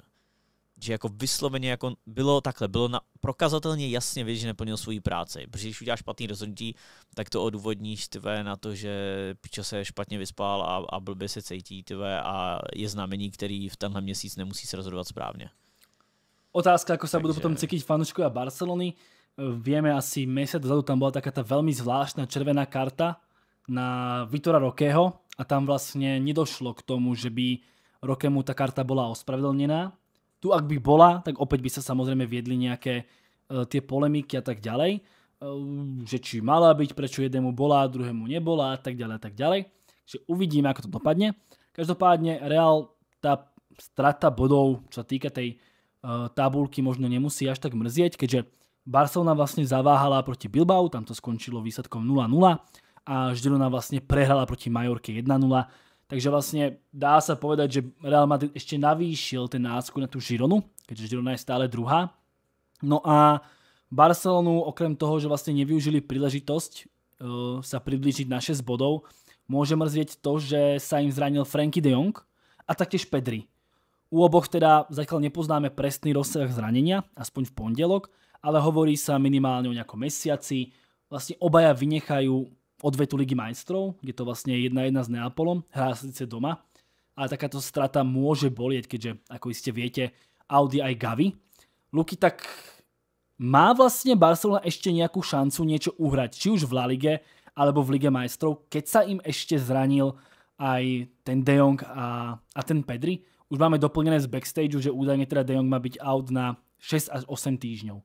že jako vysloveně jako bylo takhle, bylo na, prokazatelně jasně vidět, že neplnil svoji práci. Protože když uděláš špatný rozhodnutí, tak to odůvodníš tvé na to, že pičo se špatně vyspal a, a blbě se cítí tvé a je znamení, který v tenhle měsíc nemusí se rozhodovat správně. Otázka, jako se Takže... budou potom cítiť a Barcelony. Víme asi měsíc dozadu tam byla taková ta velmi zvláštna červená karta na Vitora Rokého a tam vlastně nedošlo k tomu, že by Rokemu ta karta byla ospravedlněná tu ak by bola, tak opäť by sa samozrejme viedli nejaké e, tie polemiky a tak ďalej, e, že či mala byť, prečo jednému bola, druhému nebola a tak ďalej a tak ďalej. že uvidíme, ako to dopadne. Každopádne Real tá strata bodov, čo sa týka tej e, tabulky, možno nemusí až tak mrzieť, keďže Barcelona vlastne zaváhala proti Bilbao, tam to skončilo výsledkom 0-0 a Žilona vlastne prehrala proti Majorke 1-0, takže vlastne dá sa povedať, že Real Madrid ešte navýšil ten násku na tú Žironu, keďže Žirona je stále druhá. No a Barcelonu okrem toho, že vlastne nevyužili príležitosť uh, eh, sa priblížiť na 6 bodov, môže mrzieť to, že sa im zranil Frankie de Jong a taktiež Pedri. U oboch teda zatiaľ nepoznáme presný rozsah zranenia, aspoň v pondelok, ale hovorí sa minimálne o nejakom mesiaci. Vlastne obaja vynechajú odvetu Ligy majstrov, kde to vlastne jedna jedna s Neapolom, hrá sice doma, ale takáto strata môže bolieť, keďže, ako iste viete, Audi aj Gavi. Luky, tak má vlastne Barcelona ešte nejakú šancu niečo uhrať, či už v La Lige, alebo v Lige majstrov, keď sa im ešte zranil aj ten De Jong a, a ten Pedri. Už máme doplnené z backstageu, že údajne teda De Jong má byť out na 6 až 8 týždňov.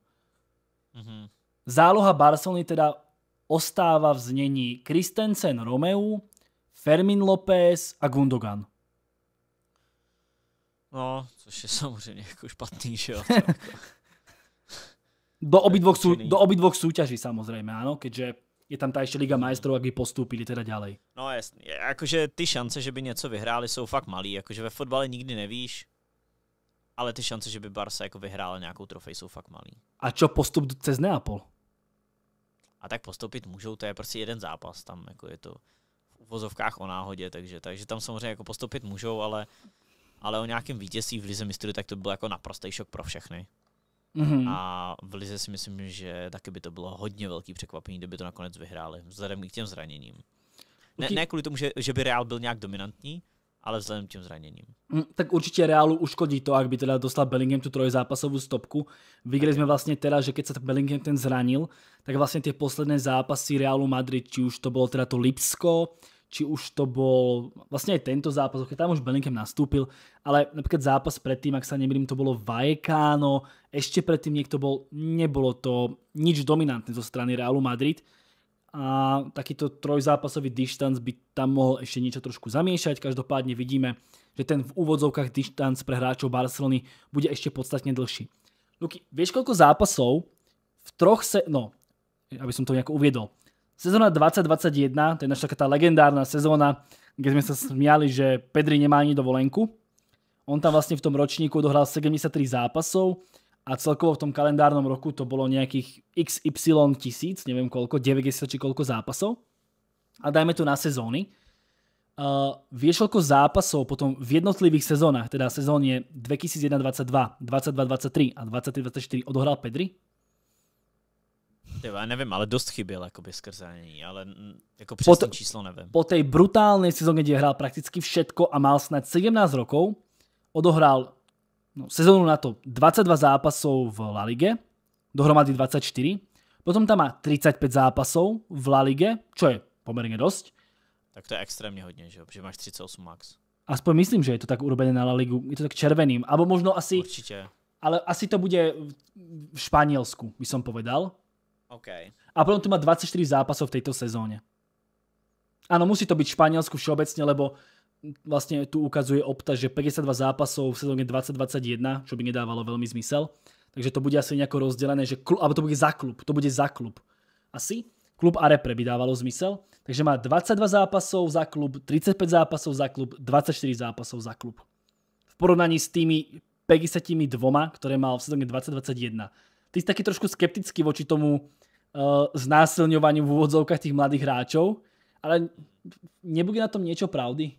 Mm -hmm. Záloha Barcelony teda ostáva v znení Kristensen Romeu, Fermin López a Gundogan. No, což je samozřejmě jako špatný, že jo. do, obidvoch sú, do obidvoch súťaží samozrejme, áno, keďže je tam ta ještě Liga majstrov, jak by postupili teda ďalej. No jasně, jakože ty šance, že by něco vyhráli, jsou fakt malý, jakože ve fotbale nikdy nevíš, ale ty šance, že by Barca jako vyhrála nějakou trofej, jsou fakt malý. A čo postup cez Neapol? a tak postoupit můžou, to je prostě jeden zápas, tam jako je to v uvozovkách o náhodě, takže, takže tam samozřejmě jako postoupit můžou, ale, ale o nějakém vítězství v Lize mistrů, tak to byl jako naprostý šok pro všechny. Mm-hmm. A v Lize si myslím, že taky by to bylo hodně velký překvapení, kdyby to nakonec vyhráli, vzhledem i k těm zraněním. Ne, ne kvůli tomu, že, že by Real byl nějak dominantní, ale vzhledem k těm zraněním. Mm, tak určitě Realu uškodí to, ak by teda dostal Bellingham tu trojzápasovou stopku. Viděli jsme vlastně teda, že keď se Bellingham ten zranil, tak vlastně ty posledné zápasy Realu Madrid, či už to bylo teda to Lipsko, či už to bol vlastne aj tento zápas, keď tam už Bellingham nastúpil, ale napríklad zápas predtým, ak sa nemýlim, to bolo Vajekáno, ešte predtým niekto bol, nebolo to nič dominantné zo strany Realu Madrid a takýto trojzápasový distanc by tam mohol ešte niečo trošku zamiešať. Každopádne vidíme, že ten v úvodzovkách distanc pre hráčov Barcelony bude ešte podstatne dlhší. Luky, vieš koľko zápasov v troch se... No, aby som to nejako uviedol. Sezóna 2021, to je naša taká tá legendárna sezóna, kde sme sa smiali, že Pedri nemá ani dovolenku. On tam vlastne v tom ročníku dohral 73 zápasov, a celkovo v tom kalendárnom roku to bolo nejakých XY tisíc, neviem koľko, 90 či koľko zápasov. A dajme to na sezóny. Uh, vieš, koľko zápasov potom v jednotlivých sezónach, teda sezóne 2021-22, 22-23 a 23-24 odohral Pedri? Já nevím, ale dost chyběl jakoby skrz zranění, ale jako přesné po číslo nevím. Po té brutální sezóně, kde hrál prakticky všetko a mal snad 17 rokov, odohrál no, sezónu na to 22 zápasov v La Lige, dohromady 24, potom tam má 35 zápasov v La Lige, čo je poměrně dost. Tak to je extrémně hodně, že, že máš 38 max. Aspoň myslím, že je to tak urobené na La Ligu, je to tak červeným, alebo možno asi... Určitě. Ale asi to bude v Španělsku, by som povedal. Okay. A potom tu má 24 zápasov v tejto sezóne. Áno, musí to byť v Španielsku všeobecne, lebo vlastne tu ukazuje Opta, že 52 zápasov v sezóne 2021, čo by nedávalo veľmi zmysel. Takže to bude asi nejako rozdelené, že klub, alebo to bude za klub, to bude za klub. Asi klub a repre by dávalo zmysel. Takže má 22 zápasov za klub, 35 zápasov za klub, 24 zápasov za klub. V porovnaní s tými 52, ktoré mal v sezóne 2021. Ty si taký trošku skeptický voči tomu uh, znásilňovaniu v úvodzovkách tých mladých hráčov, ale nebude na tom niečo pravdy?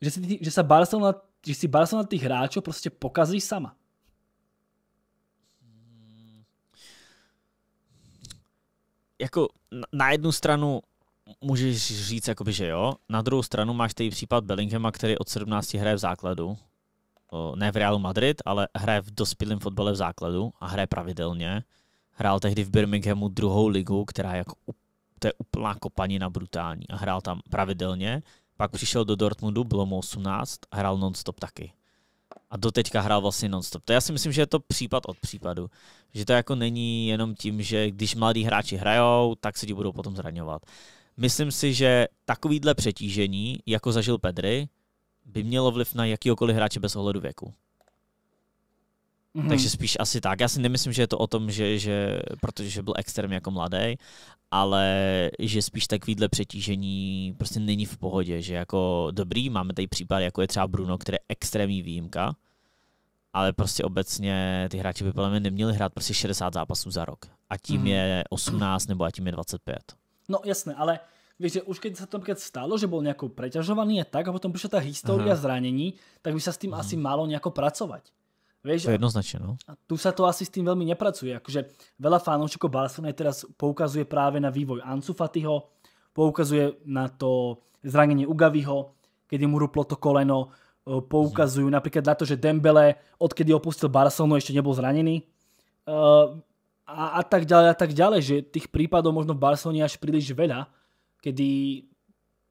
že si, že sa Barcelona, že si Barcelona tých hráčov proste pokazí sama. Hmm. Jako na jednu stranu můžeš říct, jakoby, že jo. Na druhou stranu máš tady případ Bellinghama, který od 17 hraje v základu. Ne v Realu Madrid, ale hraje v dospělém fotbale v základu a hraje pravidelně. Hrál tehdy v Birminghamu druhou ligu, která je jako to je úplná kopanina brutální a hrál tam pravidelně pak přišel do Dortmundu, bylo mu 18, hrál nonstop taky. A do teďka hrál vlastně nonstop. To já si myslím, že je to případ od případu. Že to jako není jenom tím, že když mladí hráči hrajou, tak se ti budou potom zraňovat. Myslím si, že takovýhle přetížení, jako zažil Pedri, by mělo vliv na jakýkoliv hráče bez ohledu věku. Mm-hmm. Takže spíš asi tak. Já si nemyslím, že je to o tom, že, že protože byl extrém jako mladý, ale že spíš takovýhle přetížení prostě není v pohodě, že jako dobrý, máme tady případ, jako je třeba Bruno, který je extrémní výjimka, ale prostě obecně ty hráči by podle mě neměli hrát prostě 60 zápasů za rok. A tím mm-hmm. je 18 nebo a tím je 25. No jasné, ale vieš, že už keď sa to napríklad stalo, že bol nejako preťažovaný a tak, a potom prišla tá história Aha. zranení, tak by sa s tým Aha. asi malo nejako pracovať. Vieš, to je jednoznačne, no. A tu sa to asi s tým veľmi nepracuje. Akože veľa fanúšikov Barcelony teraz poukazuje práve na vývoj Ansu Fatiho, poukazuje na to zranenie Ugaviho, kedy mu ruplo to koleno, e, poukazujú napríklad na to, že Dembele, odkedy opustil Barcelonu, ešte nebol zranený. E, a, a tak ďalej, a tak ďalej, že tých prípadov možno v Barcelone až príliš veľa, kedy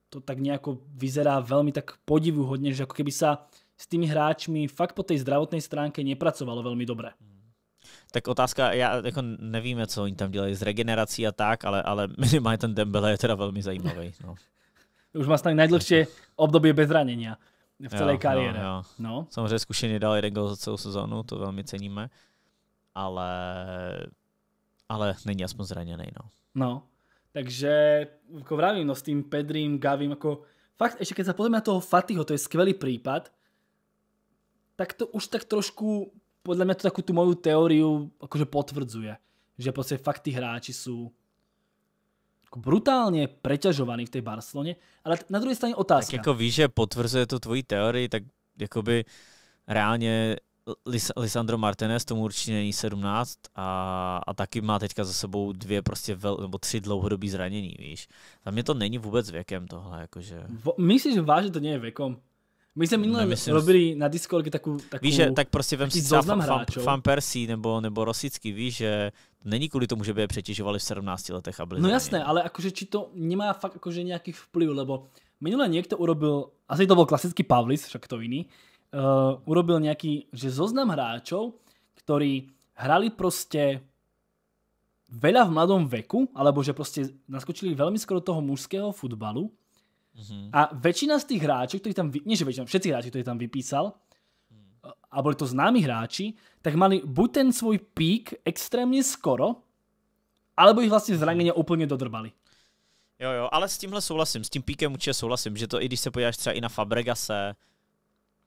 to tak nejako vyzerá veľmi tak podivuhodne, že ako keby sa s tými hráčmi fakt po tej zdravotnej stránke nepracovalo veľmi dobre. Tak otázka, já jako nevíme, co oni tam dělají s regenerací a tak, ale, ale minimálně ten Dembele je teda velmi zajímavý. No. Už má snad najdlhšie období bez zranění v celé jo, kariéře. Jo, jo. No. Samozřejmě zkušeně dal jeden gol za celou sezónu, to velmi ceníme, ale, ale není aspoň zraněný. No. no. Takže, jako vravím, no s tím Pedrím, Gavím, jako fakt, ještě když se na toho Fatiho, to je skvělý případ, tak to už tak trošku, podľa mňa to takú tú moju teóriu akože potvrdzuje. Že proste fakt tí hráči sú jako brutálně preťažovaný v té Barceloně, ale na druhé straně otázka. Tak jako víš, že potvrzuje to tvoji teorii, tak jakoby reálně Lis- Lisandro Martinez tomu určitě není 17 a, a taky má teďka za sebou dvě prostě vel, nebo tři dlouhodobý zranění, víš. Za mě to není vůbec věkem tohle, jakože. Myslíš že vážně, to není věkom? My jsme minule Nemyslím, robili na Discordu takovou, takovou Víš, že, tak prostě vem si třeba fan, fan, fan nebo, nebo Rosický, víš, že není kvůli tomu, že by je přetěžovali v 17 letech a byli No jasné, ale jakože či to nemá fakt jakože nějaký vplyv, lebo minule někdo urobil, asi to byl klasický Pavlis, však to jiný, uh, urobil nějaký, že zoznam hráčov, ktorí hrali prostě veľa v mladom veku, alebo že prostě naskočili velmi skoro toho mužského futbalu, Mm-hmm. A väčšina z tých hráčov, ktorí tam, nie že väčšina, všetci hráči, ktorí tam vypísal, a boli to známi hráči, tak mali buď ten svoj pík extrémne skoro, alebo ich vlastne zranenia úplne dodrbali. Jo, jo, ale s tímhle souhlasím, s tím píkem určitě souhlasím, že to i když se podíváš třeba i na Fabregase,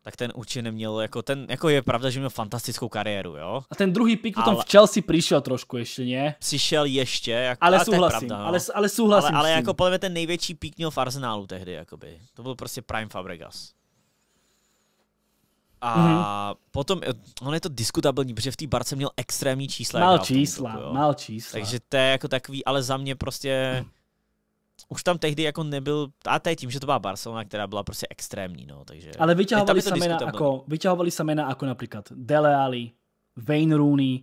tak ten určitě neměl, jako ten, jako je pravda, že měl fantastickou kariéru, jo. A ten druhý pik potom ale... v Chelsea přišel trošku ještě, ne? Přišel ještě, jako, ale, ale souhlasím, pravda, no. ale, ale souhlasím Ale, ale jako podle mě ten největší pík měl v Arsenálu tehdy, jakoby. To byl prostě Prime Fabregas. A mm-hmm. potom, on je to diskutabilní, protože v té barce měl extrémní čísla. Mal čísla, mal čísla. Takže to je jako takový, ale za mě prostě... Mm už tam tehdy jako nebyl, a to je tím, že to byla Barcelona, která byla prostě extrémní, no, takže... Ale vyťahovali Samena jako vyťahovali Samena jako například Dele Alli, Wayne Rooney,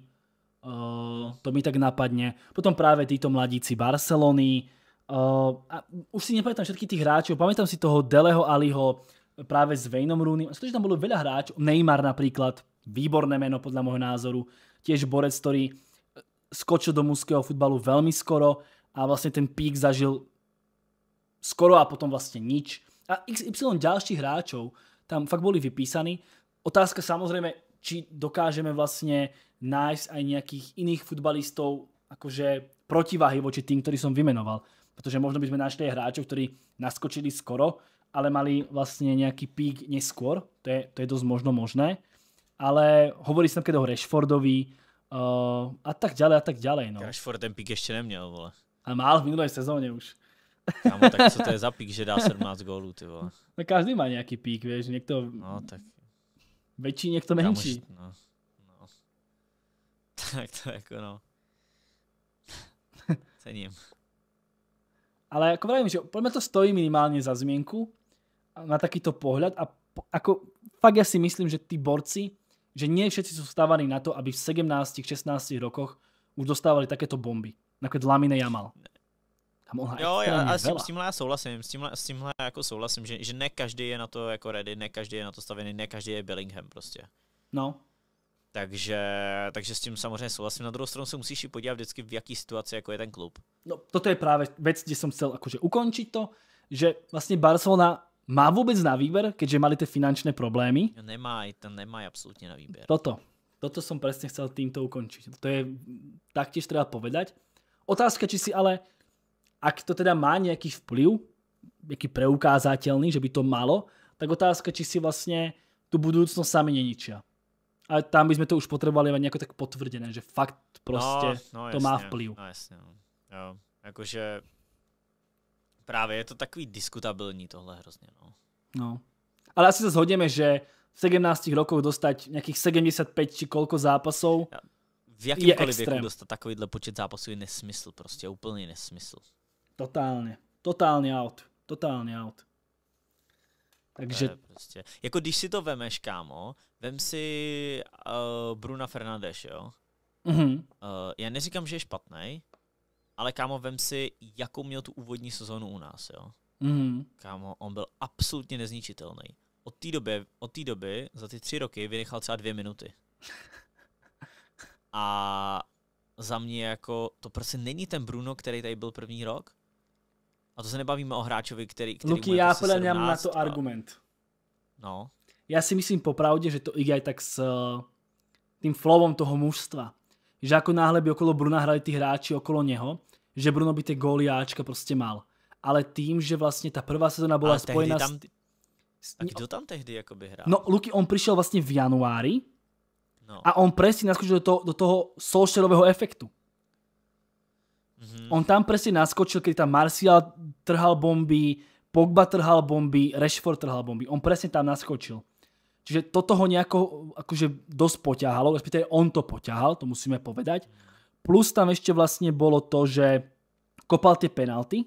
uh, to mi tak napadne, potom právě títo mladíci Barcelony, uh, a už si nepamětám všetky tých hráčů, pamětám si toho Deleho Aliho právě s Wayneom Rooney, skutočne tam bylo veľa hráčů, Neymar například, výborné meno podle môjho názoru, tiež borec, který skočil do mužského futbalu velmi skoro a vlastně ten pík zažil skoro a potom vlastne nič. A XY ďalších hráčov tam fakt boli vypísaní. Otázka samozrejme, či dokážeme vlastne nájsť aj nejakých iných futbalistov, akože protiváhy voči tým, ktorý som vymenoval. Protože možno by sme našli aj hráčov, ktorí naskočili skoro, ale mali vlastne nejaký pík neskôr. To je, to je dosť možno možné. Ale hovorí sa napríklad o Rashfordovi uh, a tak ďalej a tak ďalej. No. Rashford ten pík ešte nemiel, vole. A mál v minulé sezóne už. Kámo, tak co to je za pík, že dá 17 gólů, ty vole. No každý má nějaký pík, víš, někdo no, tak... větší, někdo menší. Kámoš, no, no. tak to jako no. Cením. Ale jako vravím, že podle mě to stojí minimálně za zmínku na takýto pohled a po, jako fakt já si myslím, že ty borci, že nie všetci jsou stávaní na to, aby v 17, 16 rokoch už dostávali takéto bomby. Například Lamine Jamal. Tam ona jo, já, a s, tím, s tímhle já souhlasím, s tímhle, s tímhle jako souhlasím, že, že ne každý je na to jako ready, ne každý je na to stavěný, ne každý je Bellingham prostě. No. Takže, takže s tím samozřejmě souhlasím. Na druhou stranu se musíš i podívat vždycky, v jaký situaci jako je ten klub. No, toto je právě věc, kde jsem chcel akože ukončit to, že vlastně Barcelona má vůbec na výber, keďže mali ty finančné problémy? Nemá, to nemá absolutně na výber. Toto. Toto jsem přesně chcel tímto ukončit. To je taktiež treba povedať. Otázka, či si ale ak to teda má nejaký vplyv, nejaký preukázateľný, že by to malo, tak otázka, či si vlastne tú budúcnosť sami neničia. Ale tam by sme to už potrebovali mať nejako tak potvrdené, že fakt prostě no, no, to má vplyv. No, jasně, no. Jo, jakože právě je to takový diskutabilní tohle hrozně. No. no. Ale asi se zhodneme, že v 17 rokoch dostať nějakých 75 či kolko zápasů v jakýmkoliv věku dostat takovýhle počet zápasů je nesmysl, prostě úplný nesmysl. Totálně. Totálně out. Totálně out. Takže... Prostě. Jako když si to vemeš, kámo, vem si uh, Bruna Fernandes, jo? Mm-hmm. Uh, já neříkám, že je špatný, ale kámo, vem si, jakou měl tu úvodní sezónu u nás, jo? Mm-hmm. Kámo, on byl absolutně nezničitelný. Od té doby, od té doby, za ty tři roky, vynechal třeba dvě minuty. A za mě jako, to prostě není ten Bruno, který tady byl první rok. A to se nebavíme o hráčovi, který... který Luky, já podle mě mám na to a... argument. No. Já si myslím popravdě, že to i aj tak s eh, tím flowom toho mužstva. Že jako náhle by okolo Bruna hrali ty hráči okolo něho, že Bruno by ty góly Ačka prostě mal. Ale tým, že vlastně ta prvá sezona byla spojena. tam... s... A kdo tam tehdy jakoby hrál? No, Luky, on přišel vlastně v januári no. a on presne naskočil do toho, do toho efektu. Mm-hmm. On tam presne prostě naskočil, keď tam Marcial trhal bomby, Pogba trhal bomby, Rashford trhal bomby. On presne tam naskočil. Čiže toto ho nejako akože dosť poťahalo, respektíve on to poťahal, to musíme povedať. Plus tam ešte vlastne bolo to, že kopal tie penalty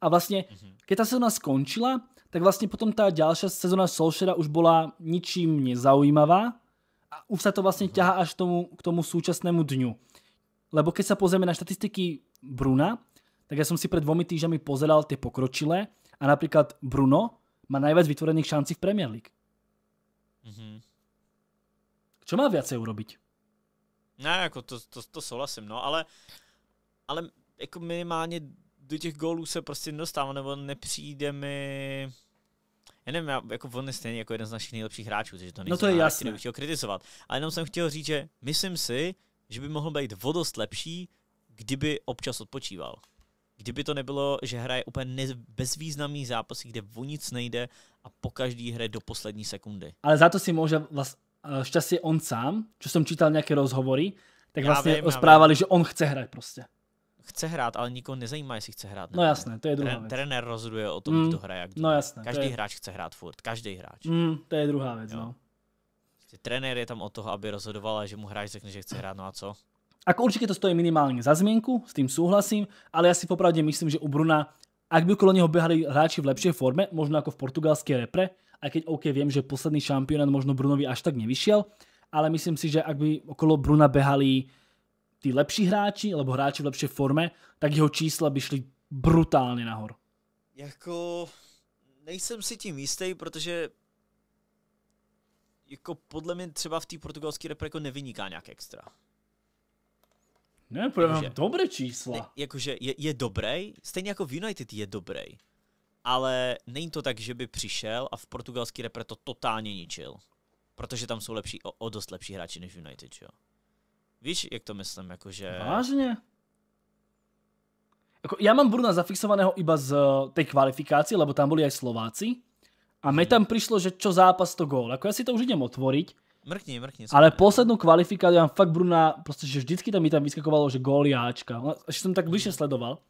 a vlastne, mhm. keď tá sezóna skončila, tak vlastne potom tá ďalšia sezóna Solšera už bola ničím nezaujímavá a už sa to vlastne mhm. ťaha až k tomu, k tomu súčasnému dňu. Lebo keď sa pozrieme na štatistiky Bruna, tak ja som si pred dvomi týždňami pozeral tie pokročilé a napríklad Bruno má najviac vytvorených šancí v Premier League. Mm-hmm. Čo má viacej urobiť? Ne, jako to, to, to souhlasím, no, ale, ale jako minimálně do těch gólů se prostě nedostává, nebo nepřijde mi... Já nevím, já, jako on je stejně jako jeden z našich nejlepších hráčů, takže to no nejsem no to je jasné. kritizovat. Ale jenom jsem chtěl říct, že myslím si, že by mohl být vodost lepší, kdyby občas odpočíval. Kdyby to nebylo, že hraje úplně ne- bezvýznamný zápas, kde o nic nejde a po každý hře do poslední sekundy. Ale za to si může vlast, eh, šťastie on sám, co jsem čítal nějaké rozhovory, tak vlastně rozprávali, že on chce hrát prostě. Chce hrát, ale nikoho nezajímá, jestli chce hrát. No ne? No jasné, to je druhá Tren, věc. Trenér rozhoduje o tom, mm. kdo hraje, jak kdo. No jasné. Každý je... hráč chce hrát furt, každý hráč. Mm, to je druhá věc, jo. no ty prostě trenér je tam od toho, aby rozhodoval že mu hráč řekne, že chce hrát, no a co? Ako určite to stojí minimálne za zmienku, s tým súhlasím, ale ja si popravde myslím, že u Bruna, ak by okolo neho behali hráči v lepšej forme, možno ako v portugalskej repre, aj keď OK, viem, že posledný šampionát možno Brunovi až tak nevyšiel, ale myslím si, že ak by okolo Bruna behali tí lepší hráči, alebo hráči v lepšej forme, tak jeho čísla by šli brutálně nahor. Jako nejsem si tím jistý, protože jako podle mě třeba v té portugalské repre jako nevyniká nějak extra. Ne, podle mě dobré čísla. Ne, jakože je, je dobrý, stejně jako v United je dobrý, ale není to tak, že by přišel a v portugalský repre to totálně ničil. Protože tam jsou lepší, o, o dost lepší hráči než United, jo. Víš, jak to myslím, jakože... Vážně? Jako, já mám Bruna zafixovaného iba z eh, té kvalifikácie, lebo tam byli aj Slováci. A mi tam prišlo, že čo zápas to gól. Ako ja si to už idem otvoriť. Mrkni, mrkni. Ale poslednú kvalifikáciu mám fakt Bruna, proste, že vždycky tam mi tam vyskakovalo, že gól jáčka. No, až som tak bližšie sledoval.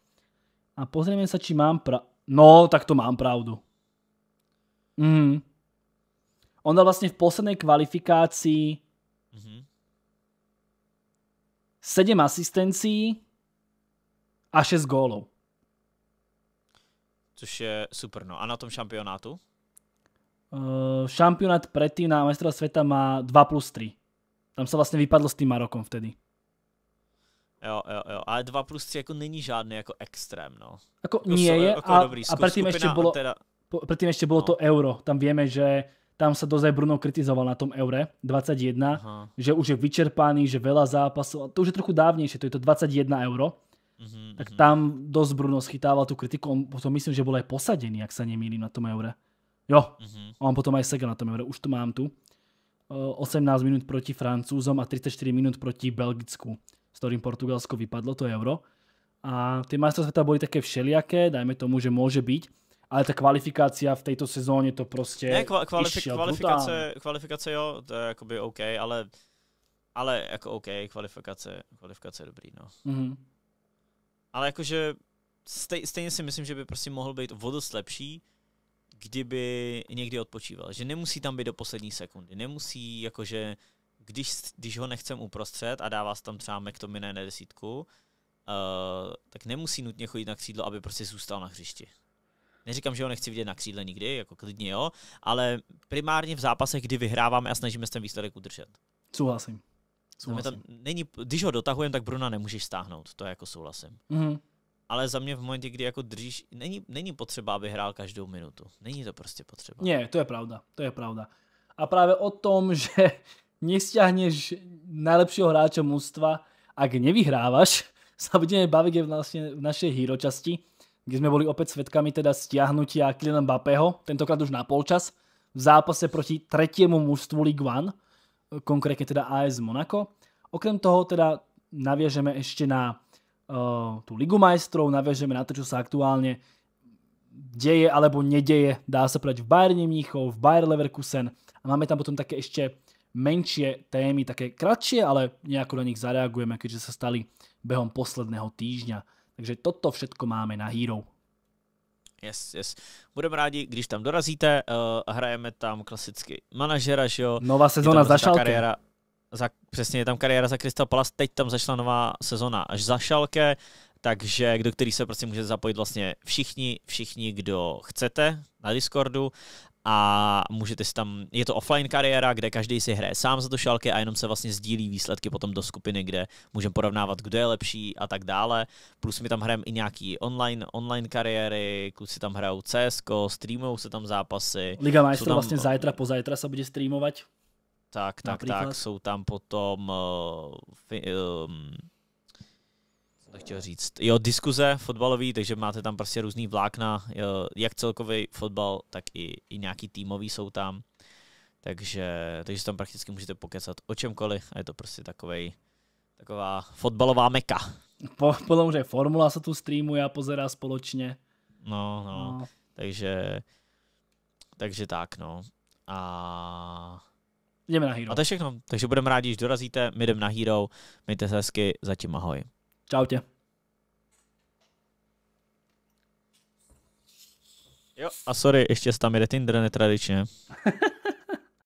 A pozrieme sa, či mám pra... No, tak to mám pravdu. Mhm. On dal vlastne v poslednej kvalifikácii mm-hmm. 7 asistencií a 6 gólov. Což je super, no. A na tom šampionátu? Eh, šampionát predtým na mestrovstve sveta má 2 plus 3. Tam se vlastně vypadlo s tím Marokom vtedy. Jo, jo, jo, ale 2 plus 3 jako není žádný jako extrém, no. Jako to jako nie je jako a, dobrý. a předtím ještě bylo, teda... ještě bylo no. to euro. Tam víme, že tam sa dozaj Bruno kritizoval na tom Eure 21, Aha. že už je vyčerpaný, že veľa zápasov, to už je trochu dávnejšie, to je to 21 euro, mhm, tak mhm. tam dosť Bruno schytával tú kritiku, on potom myslím, že bol aj posadený, ak sa nemýlim na tom Eure. Jo, mm-hmm. a mám potom aj Sega na tom euro, už to mám tu. 18 eh, minút proti Francúzom a 34 minút proti Belgicku, s ktorým Portugalsko vypadlo, to euro. A tie majstrov sveta boli také všelijaké, dajme tomu, že môže byť, ale ta kvalifikácia v této sezóně to prostě ne, kva- kvalifi- kvalifikace, kvalifikace jo, to je jakoby OK, ale, ale jako OK, kvalifikace, kvalifikace je dobrý, no. Mm-hmm. Ale jakože stej, stejně si myslím, že by prostě mohl být vodost lepší, kdyby někdy odpočíval. Že nemusí tam být do poslední sekundy. Nemusí, jakože, když, když ho nechcem uprostřed a dává se tam třeba McTominay na desítku, uh, tak nemusí nutně chodit na křídlo, aby prostě zůstal na hřišti. Neříkám, že ho nechci vidět na křídle nikdy, jako klidně jo, ale primárně v zápasech, kdy vyhráváme a snažíme se ten výsledek udržet. Souhlasím. souhlasím. Tam, není, když ho dotahujeme, tak Bruna nemůžeš stáhnout, to je jako souhlasím. Mm-hmm ale za mě v momentě, kdy jako držíš, není, není potřeba, aby hrál každou minutu. Není to prostě potřeba. Ne, to je pravda, to je pravda. A právě o tom, že nestiahneš nejlepšího hráče mužstva, ak nevyhráváš, sa budeme bavit aj vlastne v našej hero časti, kde jsme byli opět svědkami teda stiahnutia Kylian Mbappého, tentokrát už na polčas, v zápase proti tretiemu mužstvu League 1, konkrétně teda AS Monaco. Okrem toho teda naviažeme ešte na Eh, tú Ligu majstrov, naviažeme na to, čo sa aktuálne deje alebo nedeje, dá sa povedať v Bayern Mníchov, v Bayern Leverkusen a máme tam potom také ešte menšie témy, také kratšie, ale nejako na nich zareagujeme, keďže sa stali behom posledného týždňa. Takže toto všetko máme na Hero. Yes, yes. Budeme rádi, když tam dorazíte, uh, hrajeme tam klasicky manažera, že jo? Nová sezóna za šalke. Kariéra za, přesně je tam kariéra za Crystal Palace, teď tam začala nová sezona až za Šalke, takže do který se prostě můžete zapojit vlastně všichni, všichni, kdo chcete na Discordu a můžete si tam, je to offline kariéra, kde každý si hraje sám za to šalky a jenom se vlastně sdílí výsledky potom do skupiny, kde můžeme porovnávat, kdo je lepší a tak dále. Plus my tam hrajeme i nějaký online, online kariéry, kluci tam hrajou CSK, streamují se tam zápasy. Liga Majstrů vlastně zajtra, po zajtra se bude streamovat. Tak, tak, Například? tak. Jsou tam potom uh, fi, um, co to chtěl říct. Jo, diskuze fotbalové, takže máte tam prostě různý vlákna, jo, eh, jak celkový fotbal, tak i, i nějaký týmový jsou tam. Takže, takže tam prakticky můžete pokecat o čemkoliv a je to prostě takovej, taková fotbalová meka. Po, potom, že formula se tu streamuje a pozerá společně. No, no, no. Takže, takže tak, no. A Jdeme na Hero. A to je všechno. Takže budeme rádi, když dorazíte. My jdeme na Hero. Mějte se hezky. Zatím ahoj. Čau tě. Jo, a sorry, ještě tam jede Tinder netradičně.